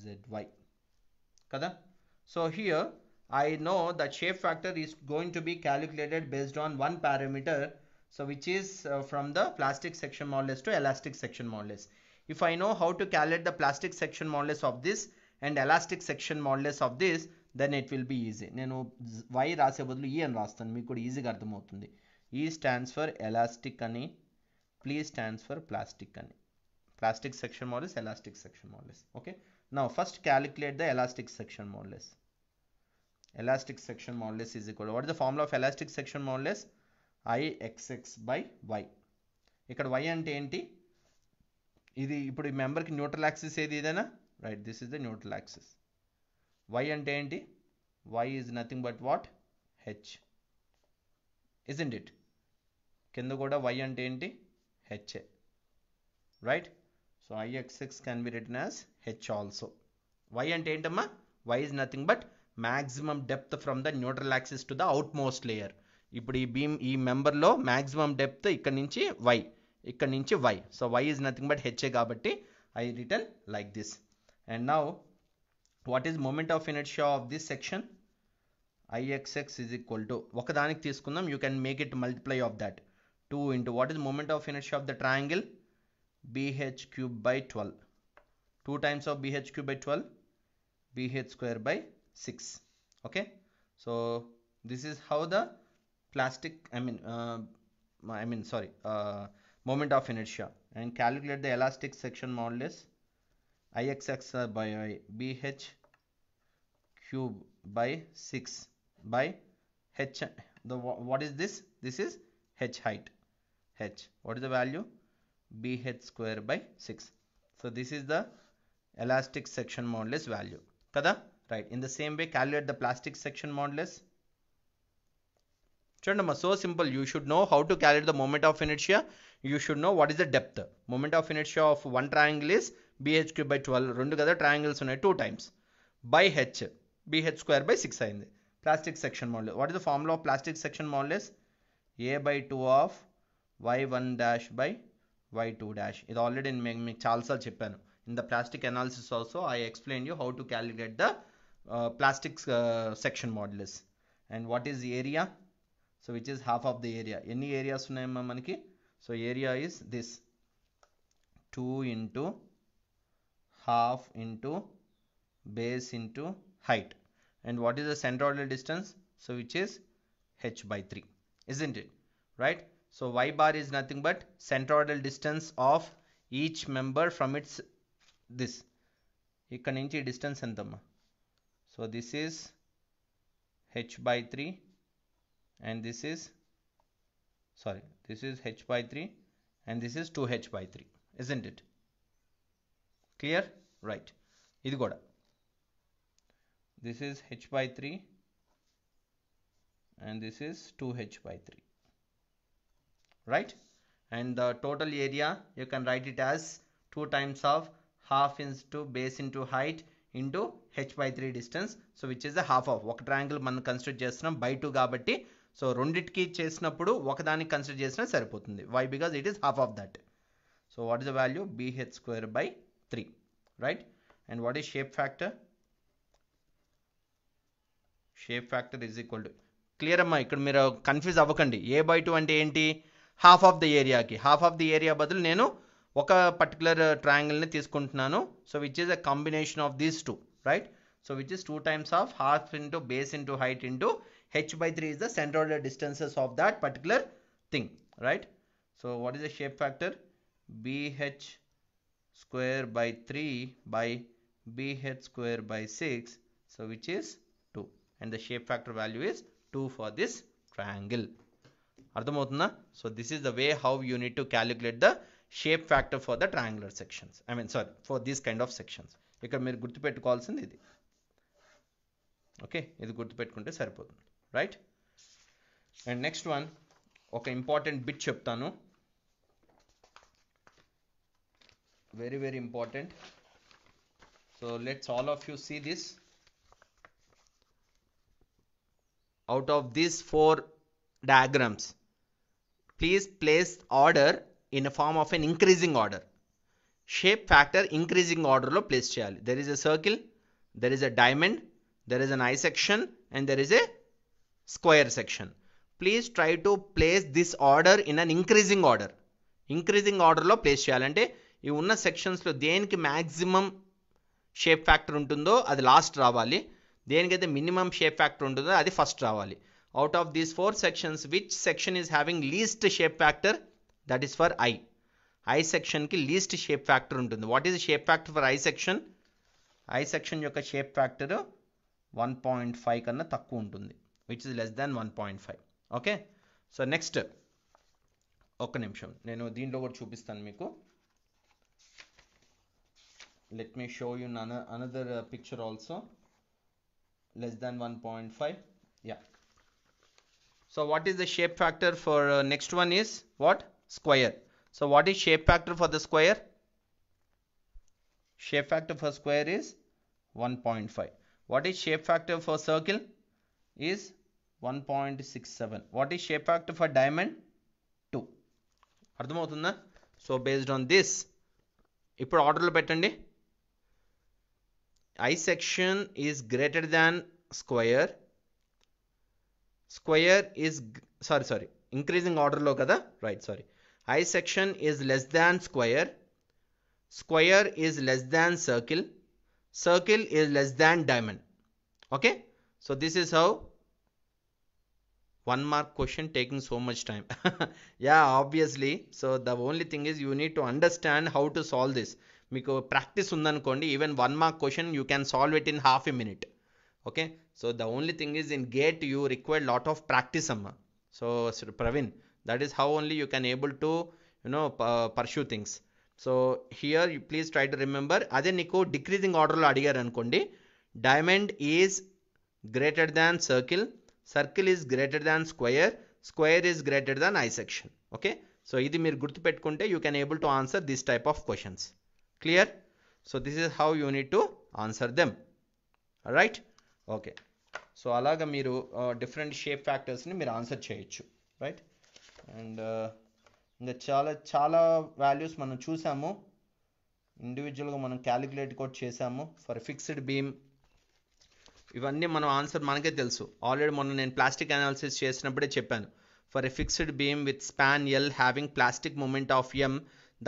zy kada so here i know that shape factor is going to be calculated based on one parameter so which is uh, from the plastic section modulus to elastic section modulus if i know how to calculate the plastic section modulus of this and elastic section modulus of this then it will be easy nenu y rase badlu e an ఈ meeku kuda easy ga ఈజీగా avutundi e stands for elastic ani please stands for plastic ani plastic section modulus elastic section modulus okay Now first calculate the elastic section modulus. Elastic section modulus is equal to what is the formula of elastic section modulus? i Ixx by y. ఇక్కడ y అంటే ఏంటి ఇది ఇప్పుడు ఈ మెంబర్కి neutral axis ఏది ఏదైనా right this is the neutral axis y అంటే ఏంటి y is nothing but what h isn't it కింద కూడా y అంటే ఏంటి HA right so IXX can be written as H also Y అంటే ఏంటమ్మా Y is nothing but maximum depth from the neutral axis to the outermost layer ఇప్పుడు ఈ beam ఈ మెంబర్లో maximum depth ఇక్కడ నుంచి వై ఇక్కడ నుంచి Y so Y is nothing but HA కాబట్టి I written like this and now what is moment of inertia of this section IXX is equal to ఒకదానికి తీసుకుందాం you can make it multiply of that two into what is moment of inertia of the triangle bh cube by 12. 2 times of bh cube by 12, bh square by 6. Okay. So this is how the plastic, I mean, uh, I mean, sorry, uh, moment of inertia and calculate the elastic section modulus Ixx by I, bh cube by 6 by h. The what is this? This is h height. H. What is the value? BH square by 6. So this is the elastic section modulus value. Kada? Right. In the same way, calculate the plastic section modulus. Chudamma, so simple. You should know how to calculate the moment of inertia. You should know what is the depth. Moment of inertia of one triangle is BH cube by 12. Run kada triangles unnai two times. By H. BH square by 6 the. Plastic section modulus. What is the formula of plastic section modulus? A by 2 of Y1 dash by y2 dash. It already in Chalsa chipan. In the plastic analysis also, I explained you how to calculate the uh, plastic uh, section modulus. And what is the area? So which is half of the area. Any area So area is this. 2 into half into base into height. And what is the center order distance? So which is h by 3. Isn't it? Right? So y bar is nothing but centroidal distance of each member from its this. Ikkada nunchi distance and entamma. So this is h by 3 and this is sorry this is h by 3 and this is 2h by 3 isn't it clear right idu kuda this is h by 3 and this is 2h by 3 right and the total area you can write it as 2 times of half into base into height into H by three distance so which is the half of ఒక triangle మనం consider చేస్తున్నాం by two కాబట్టి సో రెండింటికి చేసినప్పుడు ఒకదానికి consider చేసినా సరిపోతుంది why because it is half of that so what is the value BH square by three right and what is shape factor shape factor is equal to clear అమ్మా ఇక్కడ మీరు కన్ఫ్యూజ్ అవ్వకండి ఏ బై టూ అంటే ఏంటి half of the area ki half of the area But badal nenu oka particular uh, triangle ni teeskuntunanu so which is a combination of these two right so which is 2 times of half into base into height into h by 3 is the central distances of that particular thing right so what is the shape factor bh square by 3 by bh square by 6 so which is 2 and the shape factor value is 2 for this triangle అర్థమవుతుందా so this is the way how you need to calculate the shape factor for the triangular sections I mean sorry for these kind of sections ఇక్కడ మీరు గుర్తుపెట్టుకోవాల్సింది ఇది okay ఇది గుర్తుపెట్టుకుంటే సరిపోతుంది right and next one ఒక important bit చెప్తాను very very important so let's all of you see this out of these four diagrams please place order in a form of an increasing order. Shape factor increasing order lo place cheyali. There is a circle, there is a diamond, there is an eye section and there is a square section. Please try to place this order in an increasing order. Increasing ఆర్డర్లో place చేయాలంటే ఈ ఉన్న సెక్షన్స్లో దేనికి maximum shape factor ఉంటుందో అది last రావాలి దేనికైతే minimum shape factor ఉంటుందో అది ఫస్ట్ రావాలి out of these four sections which section is having least shape factor that is for i i section ki least shape factor untundi what is the shape factor for i section i section yokka shape factor 1.5 kanna takku untundi which is less than 1.5 okay so next ఒక్క నిమిషం నేను దీంట్లో కూడా చూపిస్తాను మీకు let me let me another picture also less than one point five yeah So what is the shape factor for uh, next one is what? Square. So what is shape factor for the square? Shape factor for square is 1.5. What is shape factor for circle? Is 1.67. What is shape factor for diamond? 2. So based on this, this order ఆర్డర్లో పెట్టండి I section is greater than square square is sorry sorry increasing order lo the right sorry i section is less than square square is less than circle circle is less than diamond okay so this is how one mark question taking so much time yeah obviously so the only thing is you need to understand how to solve this because practice even one mark question you can solve it in half a minute okay so the only thing is in GATE you required lot of practice అమ్మ so Praveen that is how only you can able to you know pursue things so here you please try to remember అదే నీకు decreasing ఆర్డర్లో అడిగారు అనుకోండి diamond is greater than circle circle is greater than square square is greater than I section okay so ఇది మీరు గుర్తుపెట్టుకుంటే you can able to answer this type of questions clear so this is how you need to answer them right okay so అలాగ మీరు different shape ఫ్యాక్టర్స్ని మీరు answer చేయొచ్చు right and uh, ఇంకా చాలా చాలా వాల్యూస్ మనం చూసాము ఇండివిజువల్గా మనం క్యాలిక్యులేట్ కూడా చేసాము ఫర్ ఫిక్స్డ్ బీమ్ ఇవన్నీ మనం ఆన్సర్ మనకే తెలుసు ఆల్రెడీ మొన్న నేను ప్లాస్టిక్ అనాలిసిస్ చేసినప్పుడే చెప్పాను for a fixed beam with span L having plastic moment of M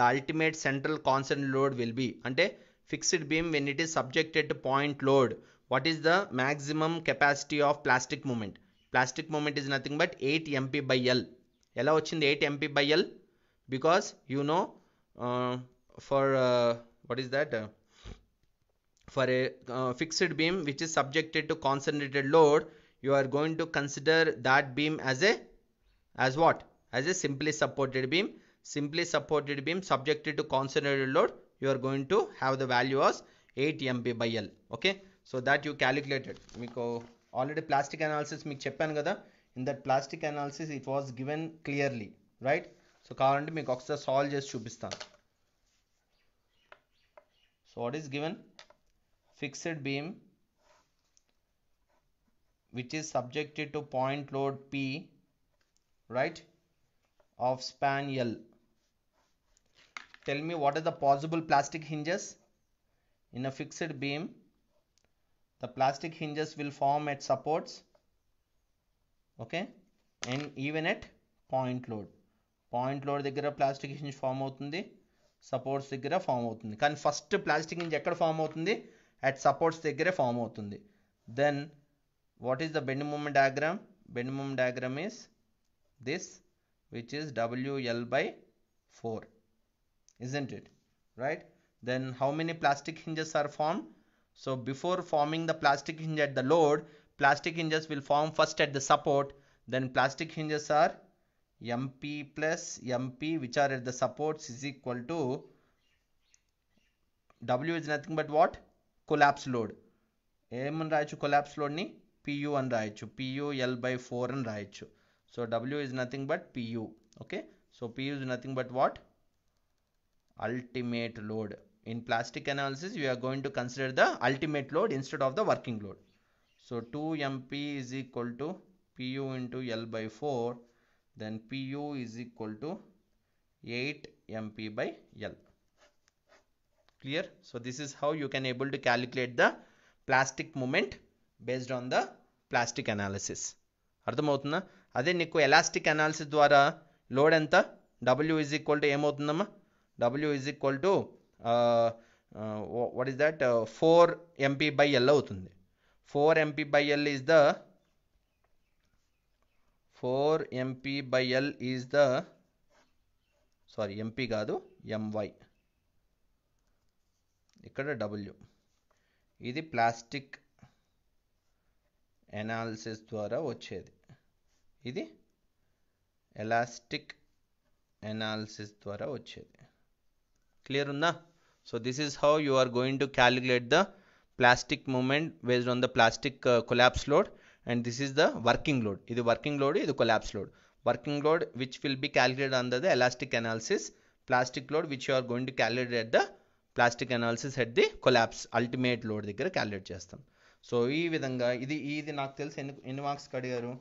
the ultimate central concentrated load will be అంటే fixed beam when it is subjected point load what is the maximum capacity of plastic moment plastic moment is nothing but 8 mp by l ఎలా వచ్చింది 8 mp by l because you know uh, for uh, what is that uh, for a uh, fixed beam which is subjected to concentrated load you are going to consider that beam as a as what as a simply supported beam simply supported beam subjected to concentrated load you are going to have the value as 8 mp by l okay so that you calculated మీకు already plastic analysis మీకు చెప్పాను కదా in that plastic analysis it was given clearly right so కావాలంటే మీకు ఒకసారి solve చేసి చూపిస్తాను so what is given fixed beam which is subjected to point load P right of span L tell me what are the possible plastic hinges in a fixed beam the plastic hinges will form at supports okay and even at point load point load దగ్గర plastic hinge form అవుతుంది supports దగ్గర form అవుతుంది కానీ first plastic hinge ఎక్కడ form అవుతుంది at supports దగ్గరే form అవుతుంది then what is the bend moment diagram bend moment diagram is this which is WL by four isn't it right then how many plastic hinges are formed So before forming the plastic hinge at the load, plastic hinges will form first at the support. Then plastic hinges are MP plus MP which are at the supports is equal to W is nothing but what? Collapse load. ఏం అని రాయొచ్చు collapse లోడ్ని PU అని రాయొచ్చు PU L by four అని రాయొచ్చు So W is nothing but PU. Okay. So PU is nothing but what? Ultimate load in plastic analysis we are going to consider the ultimate load instead of the working load so 2mp is equal to pu into l by 4 then pu is equal to 8 mp by l clear so this is how you can able to calculate the plastic moment based on the plastic analysis అర్థమవుతుందా అదే నీకు elastic analysis ద్వారా load ఎంత W is equal to ఏమవుతుందమ్మా W is equal to what is that four MP by L అవుతుంది four MP by L is the four MP by L is the sorry MP కాదు MY ఇక్కడ W ఇది plastic analysis ద్వారా వచ్చేది ఇది elastic analysis ద్వారా వచ్చేది clear ఉందా So this is how you are going to calculate the plastic moment based on the plastic uh, collapse load and this is the working load. This working load is collapse load. Working load which will be calculated under the elastic analysis. Plastic load which you are going to calculate at the plastic analysis at the collapse ultimate load. దగ్గర So this is ఈ విధంగా ఇది ఇది నాకు తెలిసి ఎన్ని ఎన్ని మార్క్స్కి అడిగారు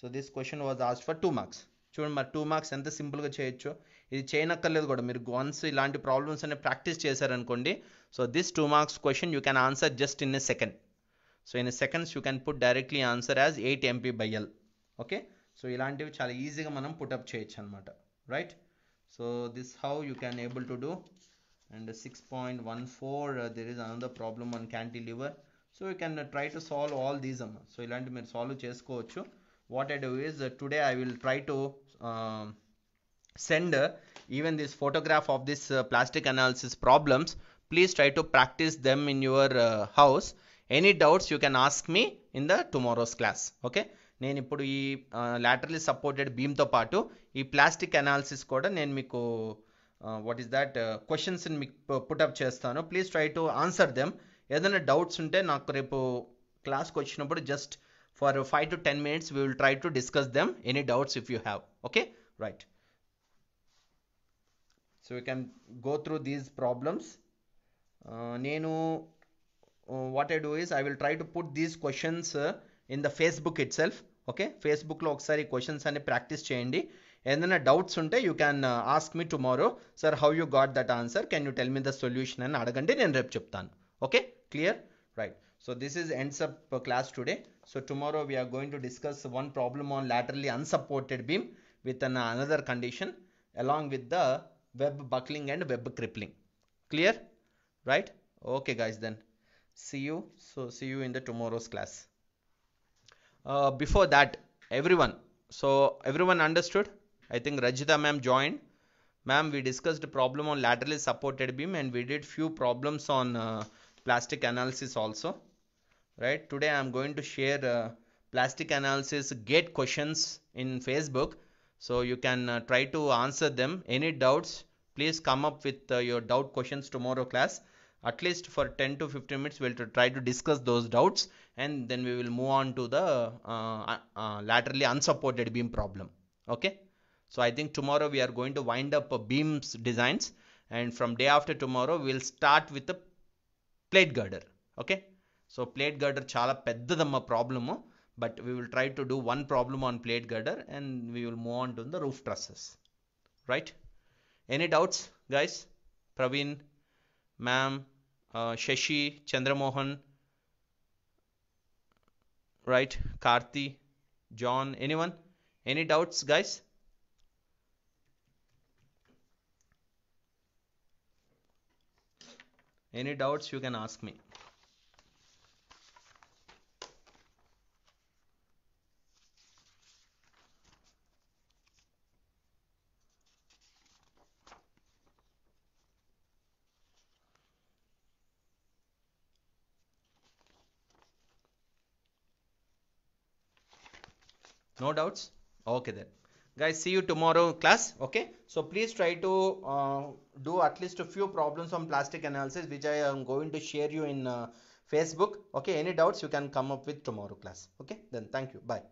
2 marks question was asked for two marks చూడండి మరి టూ మార్క్స్ ఎంత సింపుల్గా చేయొచ్చు ఇది చేయనక్కర్లేదు కూడా మీరు వన్స్ ఇలాంటి ప్రాబ్లమ్స్ అనేవి ప్రాక్టీస్ చేశారనుకోండి so this two marks question you can answer just in a second so in seconds you can put directly answer as eight MP by L okay so ఇలాంటివి చాలా ఈజీగా మనం పుట్అప్ చేయొచ్చు అనమాట right so this how you can able to do and six point one four there is another problem on cantilever so you can try to solve all these అమ్మ సో ఇలాంటి మీరు సాల్వ్ చేసుకోవచ్చు what I do is today I will try to uh, even this photograph of this uh, plastic analysis problems please try to practice them in your uh, house any doubts you can ask me in the tomorrow's class okay నేను ఇప్పుడు ఈ లాటరలీ supported బీమ్తో పాటు ఈ plastic analysis కూడా నేను మీకు what is that క్వశ్చన్స్ని మీకు పుటప్ చేస్తాను please try to answer them ఏదైనా డౌట్స్ ఉంటే నాకు రేపు క్లాస్కి వచ్చినప్పుడు just for five to ten minutes we will try to discuss them any doubts if you have okay right so you can go through these problems నేను what I do is I will try to put these questions in the Facebook itself okay ఫేస్బుక్లో ఒకసారి questions అన్ని practice చేయండి ఏదైనా doubts ఉంటే you can ask me tomorrow sir how you got that answer can you tell me the solution అని అడగండి నేను రేపు చెప్తాను okay clear right so this is ends up class today so tomorrow are going to discuss one problem on laterally unsupported beam with an another condition along with the web buckling and web crippling clear right okay guys then see you so see you in the tomorrow's class uh, before that everyone so everyone understood i think rajita ma'am joined ma'am we discussed the problem on laterally supported beam and we did few problems on uh, plastic analysis also right today i am going to share uh, plastic analysis gate questions in facebook so you can uh, try to answer them any doubts please come up with uh, your doubt questions tomorrow class at least for 10 to 15 minutes we'll try to discuss those doubts and then we will move on to the uh, uh, uh, laterally unsupported beam problem okay so i think tomorrow we are going to wind up beams designs and from day after tomorrow we'll start with the plate girder. Okay? So plate girder chala పెద్దదమ్మ problem but we will try to do one problem on plate girder and we will move on to the roof trusses right any doubts guys praveen ma'am uh, shashi chandramohan right karthi john anyone any doubts guys any doubts you can ask me no doubts okay then guys see you tomorrow class okay so please try to uh, do at least a few problems on plastic analysis which i am going to share you in uh, facebook okay any doubts you can come up with tomorrow class okay then thank you bye